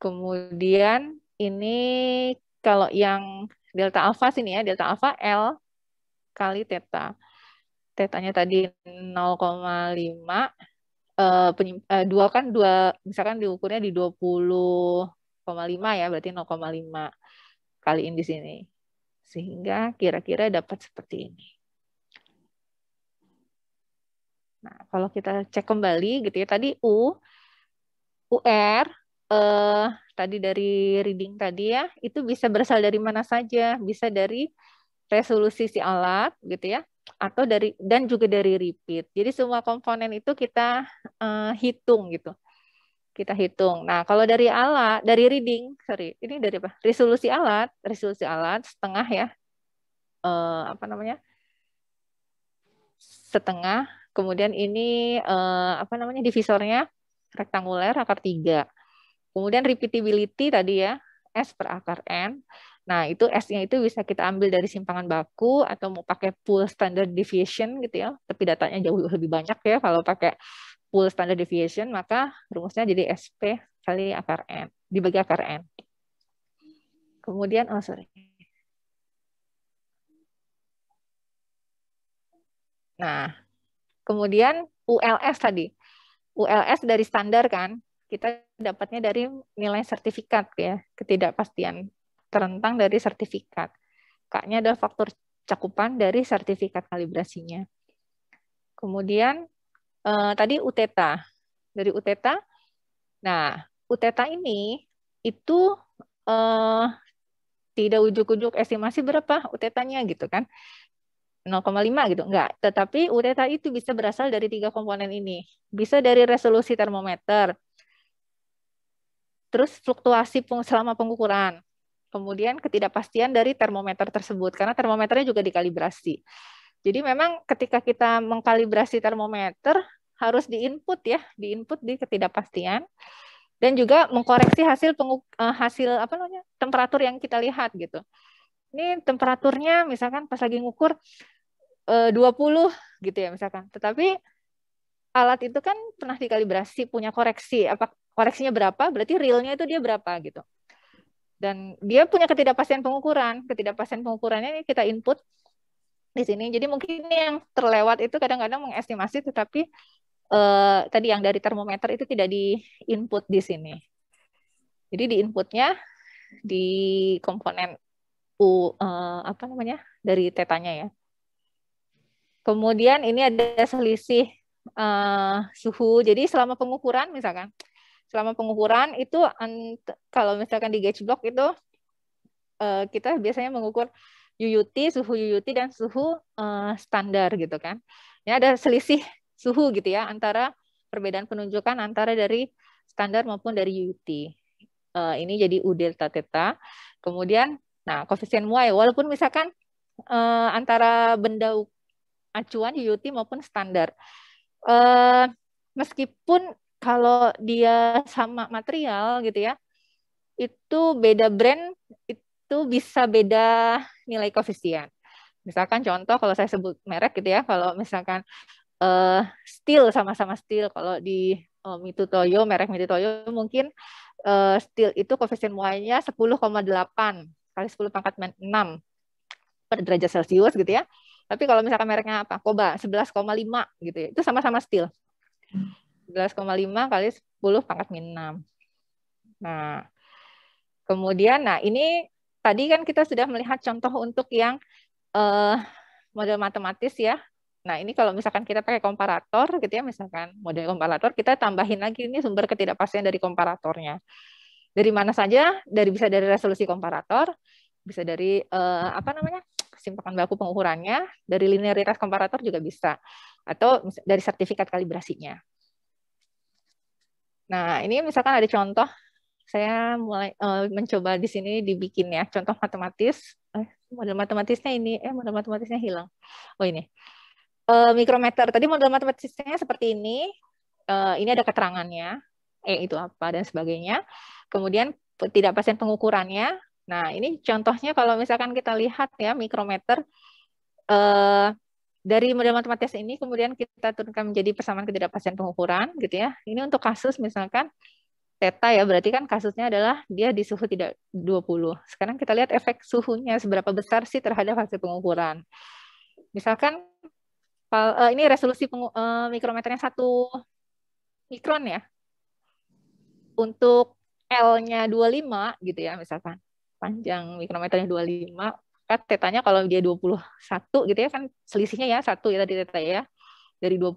Speaker 1: Kemudian ini kalau yang delta alfa sini ya, delta alfa L kali teta tetanya tadi 0,5 eh uh, eh, dua dua kan dua misalkan diukurnya di 20,5 ya berarti 0,5 kaliin di sini. Sehingga kira-kira dapat seperti ini. Nah, kalau kita cek kembali gitu ya tadi U UR eh tadi dari reading tadi ya, itu bisa berasal dari mana saja, bisa dari resolusi si alat gitu ya, atau dari dan juga dari repeat. Jadi semua komponen itu kita uh, hitung gitu. Kita hitung. Nah, kalau dari alat, dari reading, sorry, ini dari apa? Resolusi alat, resolusi alat setengah ya. Uh, apa namanya? Setengah. Kemudian ini uh, apa namanya? Divisornya rektanguler akar tiga. Kemudian repeatability tadi ya, S per akar N. Nah, itu S-nya itu bisa kita ambil dari simpangan baku atau mau pakai full standard deviation gitu ya. Tapi datanya jauh lebih banyak ya kalau pakai full standard deviation, maka rumusnya jadi SP kali akar N, dibagi akar N. Kemudian, oh sorry. Nah, kemudian ULS tadi. ULS dari standar kan, kita dapatnya dari nilai sertifikat ya, ketidakpastian terentang dari sertifikat. kaknya nya adalah faktor cakupan dari sertifikat kalibrasinya. Kemudian eh, tadi UTETA. Dari UTETA, nah UTETA ini itu eh, tidak ujuk-ujuk estimasi berapa UTETA-nya gitu kan. 0,5 gitu, enggak. Tetapi UTETA itu bisa berasal dari tiga komponen ini. Bisa dari resolusi termometer, terus fluktuasi selama pengukuran, kemudian ketidakpastian dari termometer tersebut karena termometernya juga dikalibrasi. Jadi memang ketika kita mengkalibrasi termometer harus diinput ya, diinput di ketidakpastian dan juga mengkoreksi hasil penguk, eh, hasil apa namanya temperatur yang kita lihat gitu. Ini temperaturnya misalkan pas lagi ngukur 20 eh, gitu ya misalkan. Tetapi alat itu kan pernah dikalibrasi punya koreksi apa koreksinya berapa berarti realnya itu dia berapa gitu dan dia punya ketidakpastian pengukuran. Ketidakpastian pengukurannya ini kita input di sini. Jadi mungkin yang terlewat itu kadang-kadang mengestimasi, tetapi eh, tadi yang dari termometer itu tidak di input di sini. Jadi di inputnya di komponen u eh, apa namanya dari tetanya ya. Kemudian ini ada selisih eh, suhu. Jadi selama pengukuran misalkan selama pengukuran itu kalau misalkan di gauge block itu uh, kita biasanya mengukur UUT, suhu UUT dan suhu uh, standar gitu kan. Ya ada selisih suhu gitu ya antara perbedaan penunjukan antara dari standar maupun dari UUT. Uh, eh, ini jadi U delta theta. Kemudian nah koefisien muai walaupun misalkan uh, antara benda acuan UUT maupun standar. Uh, meskipun kalau dia sama material gitu ya, itu beda brand itu bisa beda nilai koefisien. Misalkan contoh kalau saya sebut merek gitu ya, kalau misalkan uh, steel sama-sama steel, kalau di uh, eh, Mitutoyo, merek Mitutoyo mungkin uh, steel itu koefisien muanya 10,8 kali 10 pangkat 6 per derajat Celcius gitu ya. Tapi kalau misalkan mereknya apa? Koba 11,5 gitu ya. Itu sama-sama steel. 11,5 kali 10 pangkat min 6. Nah, kemudian, nah ini tadi kan kita sudah melihat contoh untuk yang uh, model matematis ya. Nah, ini kalau misalkan kita pakai komparator gitu ya, misalkan model komparator, kita tambahin lagi ini sumber ketidakpastian dari komparatornya. Dari mana saja? Dari bisa dari resolusi komparator, bisa dari uh, apa namanya? simpangan baku pengukurannya, dari linearitas komparator juga bisa atau dari sertifikat kalibrasinya. Nah, ini misalkan ada contoh, saya mulai uh, mencoba di sini dibikin ya, contoh matematis. Eh, model matematisnya ini, eh model matematisnya hilang. Oh ini, uh, mikrometer. Tadi model matematisnya seperti ini, uh, ini ada keterangannya, eh itu apa, dan sebagainya. Kemudian tidak pasien pengukurannya. Nah, ini contohnya kalau misalkan kita lihat ya, mikrometer, uh, dari model matematis ini kemudian kita turunkan menjadi persamaan ketidakpastian pengukuran gitu ya. Ini untuk kasus misalkan teta ya, berarti kan kasusnya adalah dia di suhu tidak 20. Sekarang kita lihat efek suhunya seberapa besar sih terhadap hasil pengukuran. Misalkan eh, ini resolusi eh, mikrometernya satu mikron ya. Untuk L-nya 25 gitu ya misalkan. Panjang mikrometernya 25, kan tetanya kalau dia 21 gitu ya kan selisihnya ya satu ya tadi teta ya dari 20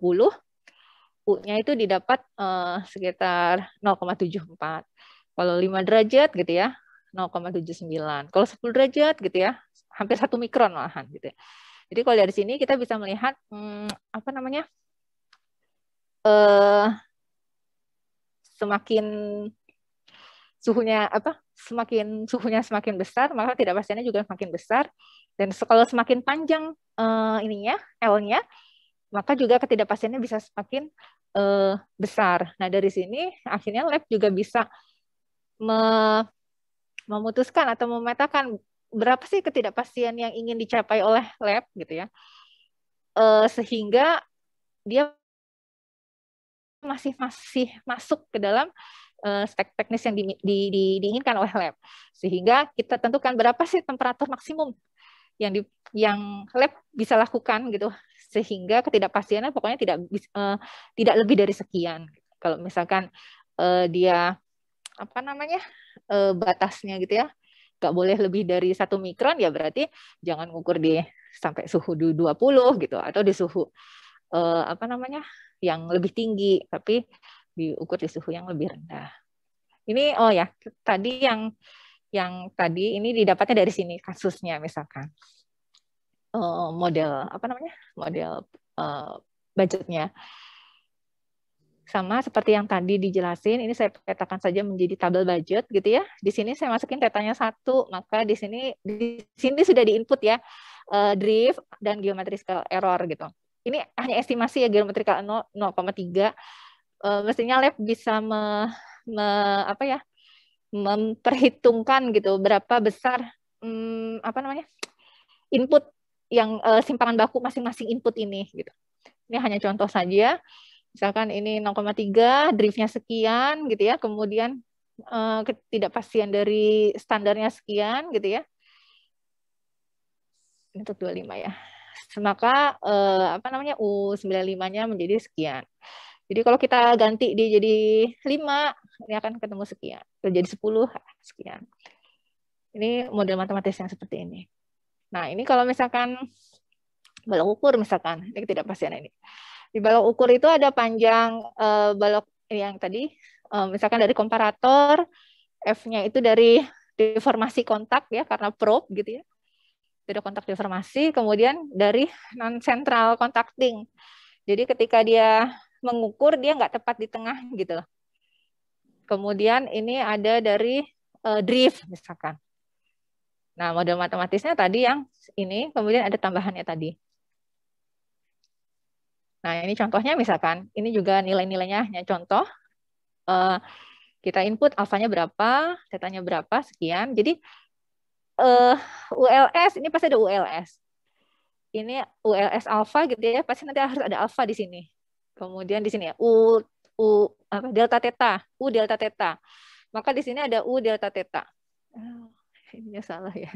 Speaker 1: U-nya itu didapat uh, sekitar 0,74. Kalau 5 derajat gitu ya 0,79. Kalau 10 derajat gitu ya hampir satu mikron malahan gitu ya. Jadi kalau dari sini kita bisa melihat hmm, apa namanya? eh uh, semakin suhunya apa semakin suhunya semakin besar maka tidak pastinya juga semakin besar dan kalau semakin panjang uh, ininya L-nya maka juga ketidakpastiannya bisa semakin uh, besar. Nah dari sini akhirnya lab juga bisa me memutuskan atau memetakan berapa sih ketidakpastian yang ingin dicapai oleh lab gitu ya, uh, sehingga dia masih masih masuk ke dalam uh, spek teknis yang di, di, di, diinginkan oleh lab. Sehingga kita tentukan berapa sih temperatur maksimum yang di, yang lab bisa lakukan gitu. Sehingga ketidakpastiannya pokoknya tidak uh, tidak lebih dari sekian. Kalau misalkan uh, dia apa namanya? Uh, batasnya gitu ya nggak boleh lebih dari satu mikron ya berarti jangan ngukur di sampai suhu 20 gitu atau di suhu eh, apa namanya yang lebih tinggi tapi diukur di suhu yang lebih rendah. Ini oh ya, tadi yang yang tadi ini didapatnya dari sini kasusnya misalkan uh, model apa namanya model uh, budgetnya sama seperti yang tadi dijelasin ini saya petakan saja menjadi tabel budget gitu ya di sini saya masukin petanya satu maka di sini di sini sudah diinput ya uh, drift dan geometrical error gitu ini hanya estimasi ya geometrical 0,3 uh, mestinya lab bisa me, me, apa ya memperhitungkan gitu berapa besar um, apa namanya input yang uh, eh, simpangan baku masing-masing input ini gitu. Ini hanya contoh saja. Misalkan ini 0,3, driftnya sekian gitu ya. Kemudian uh, ketidakpastian dari standarnya sekian gitu ya. Ini untuk 25 ya. Maka uh, apa namanya U95-nya menjadi sekian. Jadi kalau kita ganti dia jadi 5, ini akan ketemu sekian. Jadi 10, sekian. Ini model matematis yang seperti ini. Nah, ini kalau misalkan balok ukur misalkan, ini tidak ketidakpastian ini. Di balok ukur itu ada panjang uh, balok yang tadi, uh, misalkan dari komparator, F-nya itu dari deformasi kontak ya, karena probe gitu ya. Tidak kontak deformasi, kemudian dari non-central contacting. Jadi ketika dia mengukur dia nggak tepat di tengah gitu loh. Kemudian ini ada dari uh, drift misalkan. Nah, model matematisnya tadi yang ini, kemudian ada tambahannya tadi. Nah, ini contohnya misalkan, ini juga nilai-nilainya hanya contoh. Uh, kita input alfanya berapa, tetanya berapa, sekian. Jadi uh, eh, ULS, ini pasti ada ULS. Ini ULS alfa gitu ya, pasti nanti harus ada alfa di sini. Kemudian di sini ya U U apa delta theta, U delta teta Maka di sini ada U delta theta. Oh, ini salah ya.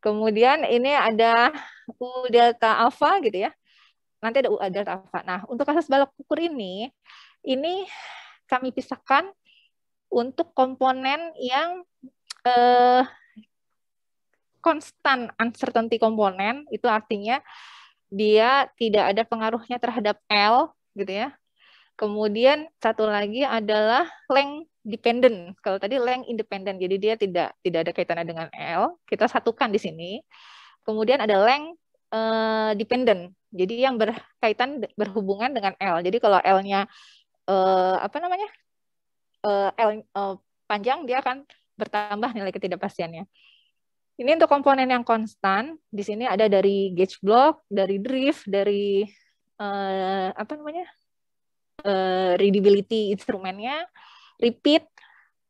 Speaker 1: Kemudian ini ada U delta alpha gitu ya. Nanti ada U delta alpha. Nah, untuk kasus balok ukur ini ini kami pisahkan untuk komponen yang eh, konstan uncertainty komponen itu artinya dia tidak ada pengaruhnya terhadap L gitu ya. Kemudian satu lagi adalah length dependent. Kalau tadi length independent, jadi dia tidak tidak ada kaitannya dengan L. Kita satukan di sini. Kemudian ada length eh, uh, dependent. Jadi yang berkaitan berhubungan dengan L. Jadi kalau L-nya uh, apa namanya? Uh, L uh, panjang dia akan bertambah nilai ketidakpastiannya. Ini untuk komponen yang konstan. Di sini ada dari gauge block, dari drift, dari uh, apa namanya uh, readability instrumennya, repeat,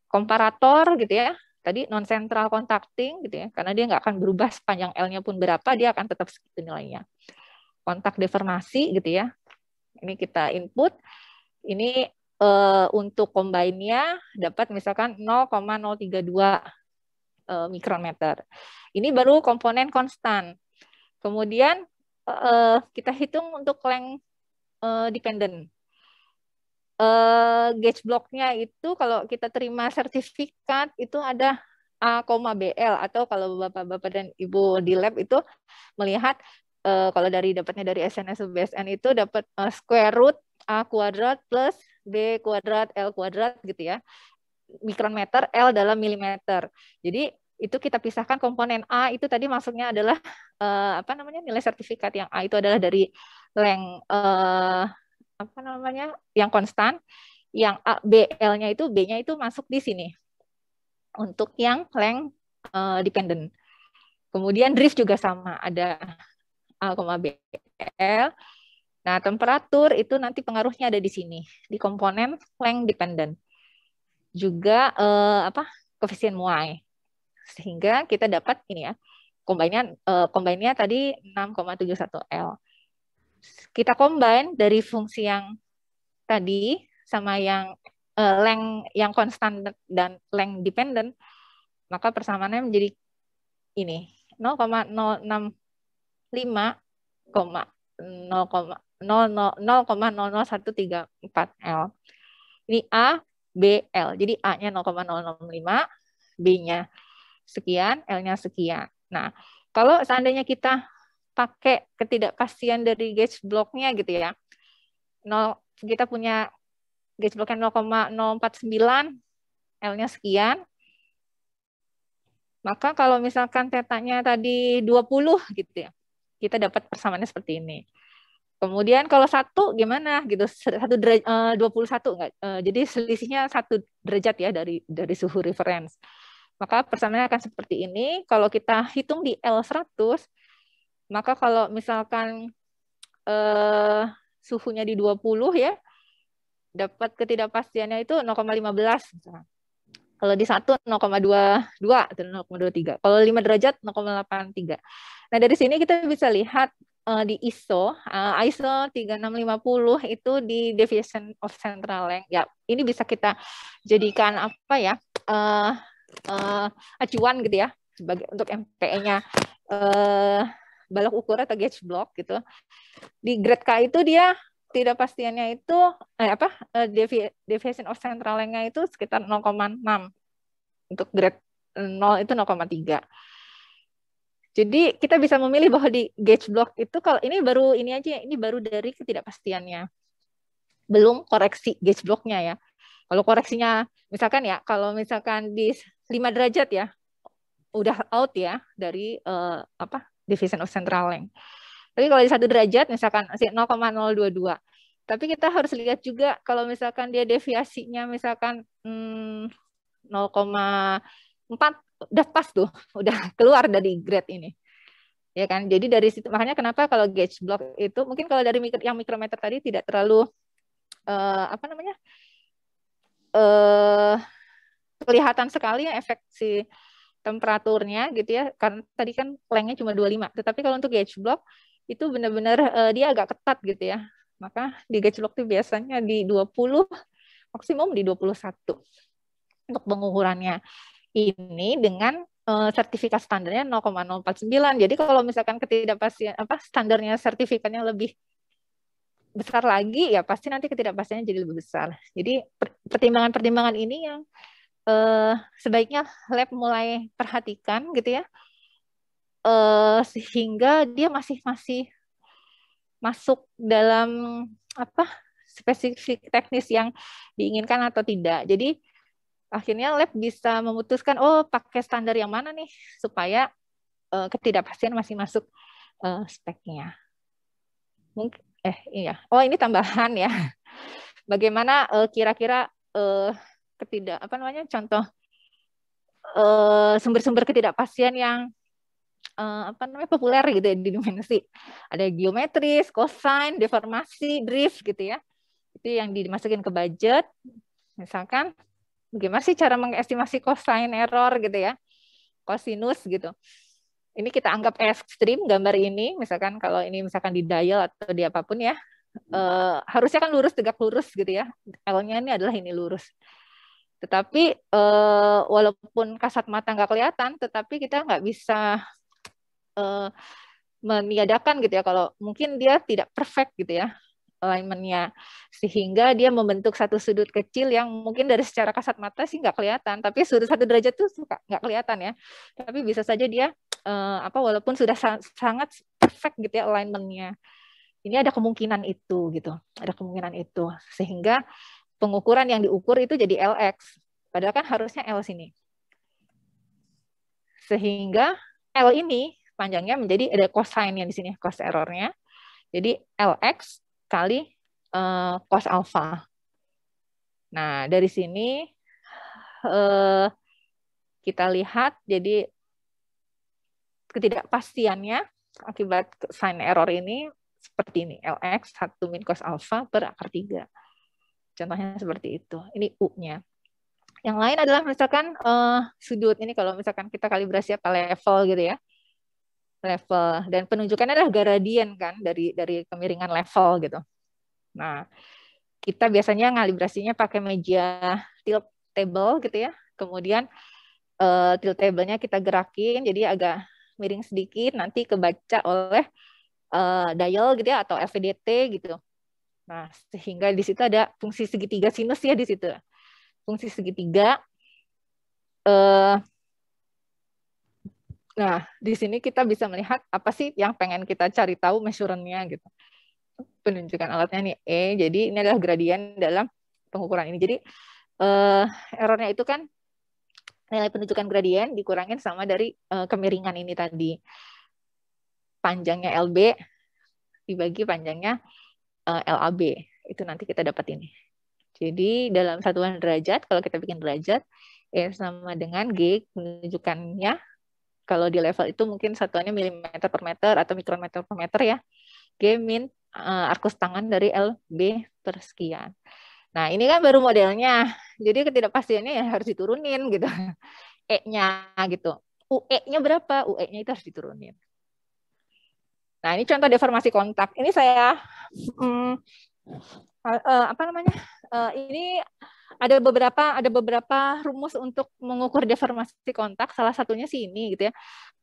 Speaker 1: komparator gitu ya. Tadi non central contacting gitu ya, karena dia nggak akan berubah sepanjang L-nya pun berapa, dia akan tetap segitu nilainya. Kontak deformasi gitu ya. Ini kita input. Ini uh, untuk combine-nya dapat misalkan 0,032 mikrometer. Ini baru komponen konstan. Kemudian uh, kita hitung untuk length uh, dependent. Uh, gauge blocknya itu kalau kita terima sertifikat itu ada A, BL atau kalau bapak-bapak dan ibu di lab itu melihat uh, kalau dari dapatnya dari SNS BSN itu dapat uh, square root A kuadrat plus B kuadrat L kuadrat gitu ya mikrometer L dalam milimeter. Jadi itu kita pisahkan komponen A itu tadi maksudnya adalah uh, apa namanya nilai sertifikat yang A itu adalah dari leng uh, apa namanya yang konstan yang A, B, L-nya itu B-nya itu masuk di sini untuk yang leng uh, dependent. Kemudian drift juga sama ada A, B, L. Nah, temperatur itu nanti pengaruhnya ada di sini di komponen leng dependent. Juga uh, apa? koefisien muai sehingga kita dapat ini ya kombinnya uh, eh, kombinnya tadi 6,71 L. Kita combine dari fungsi yang tadi sama yang uh, length yang konstan dan leng dependent maka persamaannya menjadi ini 0,065 0,00134 L. Ini A, B, L. Jadi A-nya 0,065, B-nya sekian, L-nya sekian. Nah, kalau seandainya kita pakai ketidakpastian dari gauge block-nya gitu ya, 0, kita punya gauge block-nya 0,049, L-nya sekian, maka kalau misalkan tetanya tadi 20 gitu ya, kita dapat persamaannya seperti ini. Kemudian kalau satu gimana gitu satu derajat eh, dua puluh eh, jadi selisihnya satu derajat ya dari dari suhu reference. Maka persamaannya akan seperti ini. Kalau kita hitung di L100, maka kalau misalkan eh, suhunya di 20 ya, dapat ketidakpastiannya itu 0,15 Kalau di 1 0,22 0,23. Kalau 5 derajat 0,83. Nah, dari sini kita bisa lihat uh, di ISO, uh, ISO 3650 itu di deviation of central length. Ya, ini bisa kita jadikan apa ya? Uh, uh, acuan gitu ya sebagai untuk MPE-nya uh, eh, balok ukur atau gauge block gitu. Di grade K itu dia tidak pastiannya itu eh, apa eh, devi, deviation of central length itu sekitar 0,6 untuk grade 0 itu 0,3. Jadi kita bisa memilih bahwa di gauge block itu kalau ini baru ini aja ini baru dari ketidakpastiannya. Belum koreksi gauge blocknya ya. Kalau koreksinya misalkan ya kalau misalkan di 5 derajat ya. Udah out ya dari uh, apa? division of central length. Tapi kalau di satu derajat misalkan 0,022. Tapi kita harus lihat juga kalau misalkan dia deviasinya misalkan hmm, 0,4 udah pas tuh, udah keluar dari grade ini. Ya kan? Jadi dari situ makanya kenapa kalau gauge block itu mungkin kalau dari mikro, yang mikrometer tadi tidak terlalu uh, apa namanya? eh uh, kelihatan sekali ya efek si temperaturnya gitu ya karena tadi kan lengnya cuma 25 tetapi kalau untuk gauge block itu benar-benar uh, dia agak ketat gitu ya maka di gauge block itu biasanya di 20 maksimum di 21 untuk pengukurannya ini dengan uh, sertifikat standarnya 0,049 jadi kalau misalkan ketidakpastian apa standarnya sertifikatnya lebih besar lagi ya pasti nanti ketidakpastiannya jadi lebih besar jadi pertimbangan-pertimbangan ini yang eh, sebaiknya lab mulai perhatikan gitu ya eh, sehingga dia masih masih masuk dalam apa spesifik teknis yang diinginkan atau tidak. Jadi akhirnya lab bisa memutuskan oh pakai standar yang mana nih supaya eh, ketidakpastian masih masuk eh, speknya. Mungkin eh iya. Oh ini tambahan ya. Bagaimana eh, kira-kira uh, ketidak apa namanya contoh eh, sumber-sumber ketidakpastian yang uh, apa namanya populer gitu ya di dimensi ada geometris, cosine, deformasi, drift gitu ya itu yang dimasukin ke budget misalkan bagaimana sih cara mengestimasi cosine error gitu ya cosinus gitu ini kita anggap ekstrim gambar ini misalkan kalau ini misalkan di dial atau di apapun ya uh, harusnya kan lurus tegak lurus gitu ya L-nya ini adalah ini lurus tetapi uh, walaupun kasat mata nggak kelihatan, tetapi kita nggak bisa uh, meniadakan gitu ya kalau mungkin dia tidak perfect gitu ya alignmentnya sehingga dia membentuk satu sudut kecil yang mungkin dari secara kasat mata sih nggak kelihatan tapi sudut satu derajat tuh suka nggak kelihatan ya tapi bisa saja dia eh, apa walaupun sudah sa sangat perfect gitu ya alignmentnya ini ada kemungkinan itu gitu ada kemungkinan itu sehingga pengukuran yang diukur itu jadi LX. Padahal kan harusnya L sini. Sehingga L ini panjangnya menjadi ada cosine-nya di sini, cos errornya. Jadi LX kali uh, cos alpha. Nah, dari sini uh, kita lihat jadi ketidakpastiannya akibat sign error ini seperti ini, LX 1 min cos alpha per akar 3. Contohnya seperti itu. Ini U-nya. Yang lain adalah misalkan uh, sudut. Ini kalau misalkan kita kalibrasi apa level gitu ya. Level. Dan penunjukannya adalah gradien kan dari dari kemiringan level gitu. Nah, kita biasanya ngalibrasinya pakai meja tilt table gitu ya. Kemudian uh, tilt table-nya kita gerakin jadi agak miring sedikit nanti kebaca oleh uh, dial gitu ya atau FDT gitu. Nah, sehingga di situ ada fungsi segitiga sinus ya di situ. Fungsi segitiga. Eh, nah, di sini kita bisa melihat apa sih yang pengen kita cari tahu measurannya gitu. Penunjukan alatnya nih E, jadi ini adalah gradien dalam pengukuran ini. Jadi eh, errornya itu kan nilai penunjukan gradien dikurangin sama dari eh, kemiringan ini tadi. Panjangnya LB dibagi panjangnya uh, eh, LAB itu nanti kita dapat ini. Jadi dalam satuan derajat kalau kita bikin derajat ya sama dengan G menunjukkannya kalau di level itu mungkin satuannya milimeter per meter atau mikrometer per meter ya. G min uh, arkus tangan dari LB per sekian. Nah, ini kan baru modelnya. Jadi ketidakpastiannya ya harus diturunin gitu. E-nya gitu. UE-nya berapa? UE-nya itu harus diturunin. Nah, ini contoh deformasi kontak. Ini saya hmm, uh, apa namanya? Uh, ini ada beberapa ada beberapa rumus untuk mengukur deformasi kontak. Salah satunya sih ini gitu ya.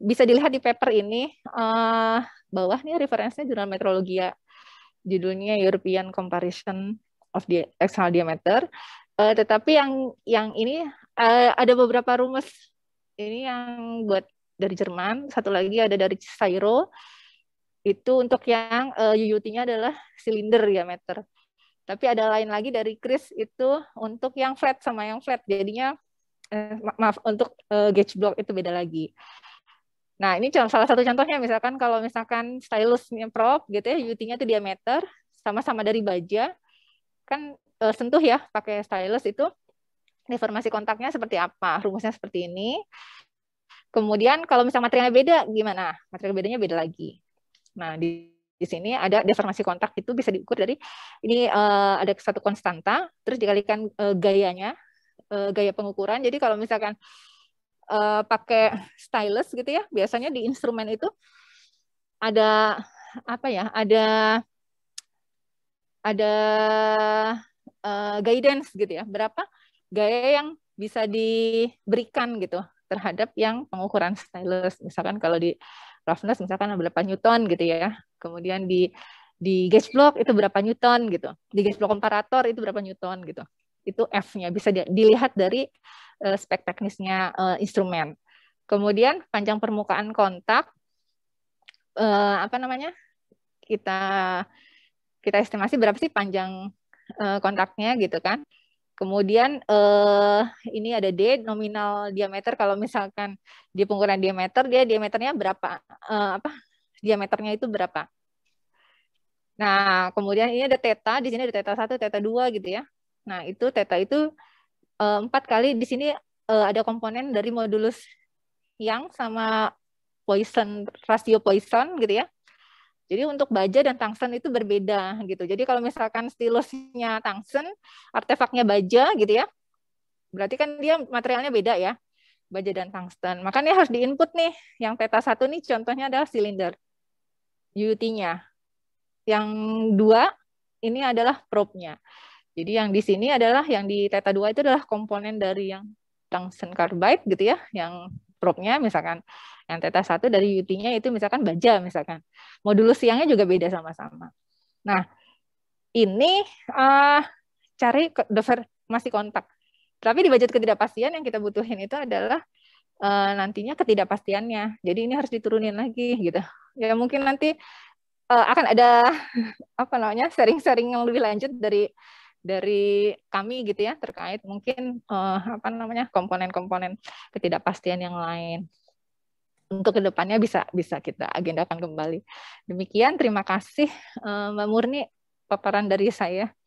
Speaker 1: Bisa dilihat di paper ini uh, bawah nih referensinya jurnal metrologia. Ya. Judulnya European Comparison of the External Diameter. Uh, tetapi yang yang ini uh, ada beberapa rumus ini yang buat dari Jerman, satu lagi ada dari Cairo, itu untuk yang uh, eh, UUT-nya adalah silinder diameter. Ya, Tapi ada lain lagi dari Chris itu untuk yang flat sama yang flat. Jadinya eh, maaf untuk uh, gauge block itu beda lagi. Nah, ini salah satu contohnya misalkan kalau misalkan stylusnya prop gitu ya, UUT-nya itu diameter sama-sama dari baja. Kan uh, sentuh ya pakai stylus itu deformasi kontaknya seperti apa, rumusnya seperti ini. Kemudian kalau misalnya materialnya beda, gimana? Material bedanya beda lagi. Nah, di, di sini ada deformasi kontak itu bisa diukur dari ini uh, ada satu konstanta, terus dikalikan uh, gayanya, uh, gaya pengukuran. Jadi kalau misalkan uh, pakai stylus gitu ya, biasanya di instrumen itu ada apa ya? Ada ada uh, guidance gitu ya. Berapa gaya yang bisa diberikan gitu terhadap yang pengukuran stylus. Misalkan kalau di roughness misalkan berapa newton gitu ya. Kemudian di di gauge block itu berapa newton gitu. Di gauge block komparator itu berapa newton gitu. Itu F-nya bisa dilihat dari uh, spek teknisnya uh, instrumen. Kemudian panjang permukaan kontak uh, apa namanya? kita kita estimasi berapa sih panjang uh, kontaknya gitu kan. Kemudian eh, ini ada D nominal diameter kalau misalkan di pengukuran diameter dia diameternya berapa eh, apa diameternya itu berapa. Nah, kemudian ini ada teta di sini ada teta 1, teta 2 gitu ya. Nah, itu teta itu eh, 4 kali di sini eh, ada komponen dari modulus yang sama poison, rasio poison gitu ya. Jadi untuk baja dan tangsen itu berbeda gitu. Jadi kalau misalkan stilusnya tangsen, artefaknya baja gitu ya, berarti kan dia materialnya beda ya, baja dan tungsten. Makanya harus diinput nih. Yang peta satu nih contohnya adalah silinder UT-nya. Yang dua ini adalah probe-nya. Jadi yang di sini adalah yang di teta dua itu adalah komponen dari yang tungsten carbide gitu ya, yang probe-nya misalkan yang teta satu dari UT-nya itu misalkan baja misalkan. Modulus siangnya juga beda sama-sama. Nah, ini uh, cari dover masih kontak. Tapi di budget ketidakpastian yang kita butuhin itu adalah uh, nantinya ketidakpastiannya. Jadi ini harus diturunin lagi gitu. Ya mungkin nanti uh, akan ada apa namanya sering-sering yang lebih lanjut dari dari kami gitu ya terkait mungkin uh, apa namanya komponen-komponen ketidakpastian yang lain untuk kedepannya bisa bisa kita agendakan kembali demikian terima kasih uh, Mbak Murni paparan dari saya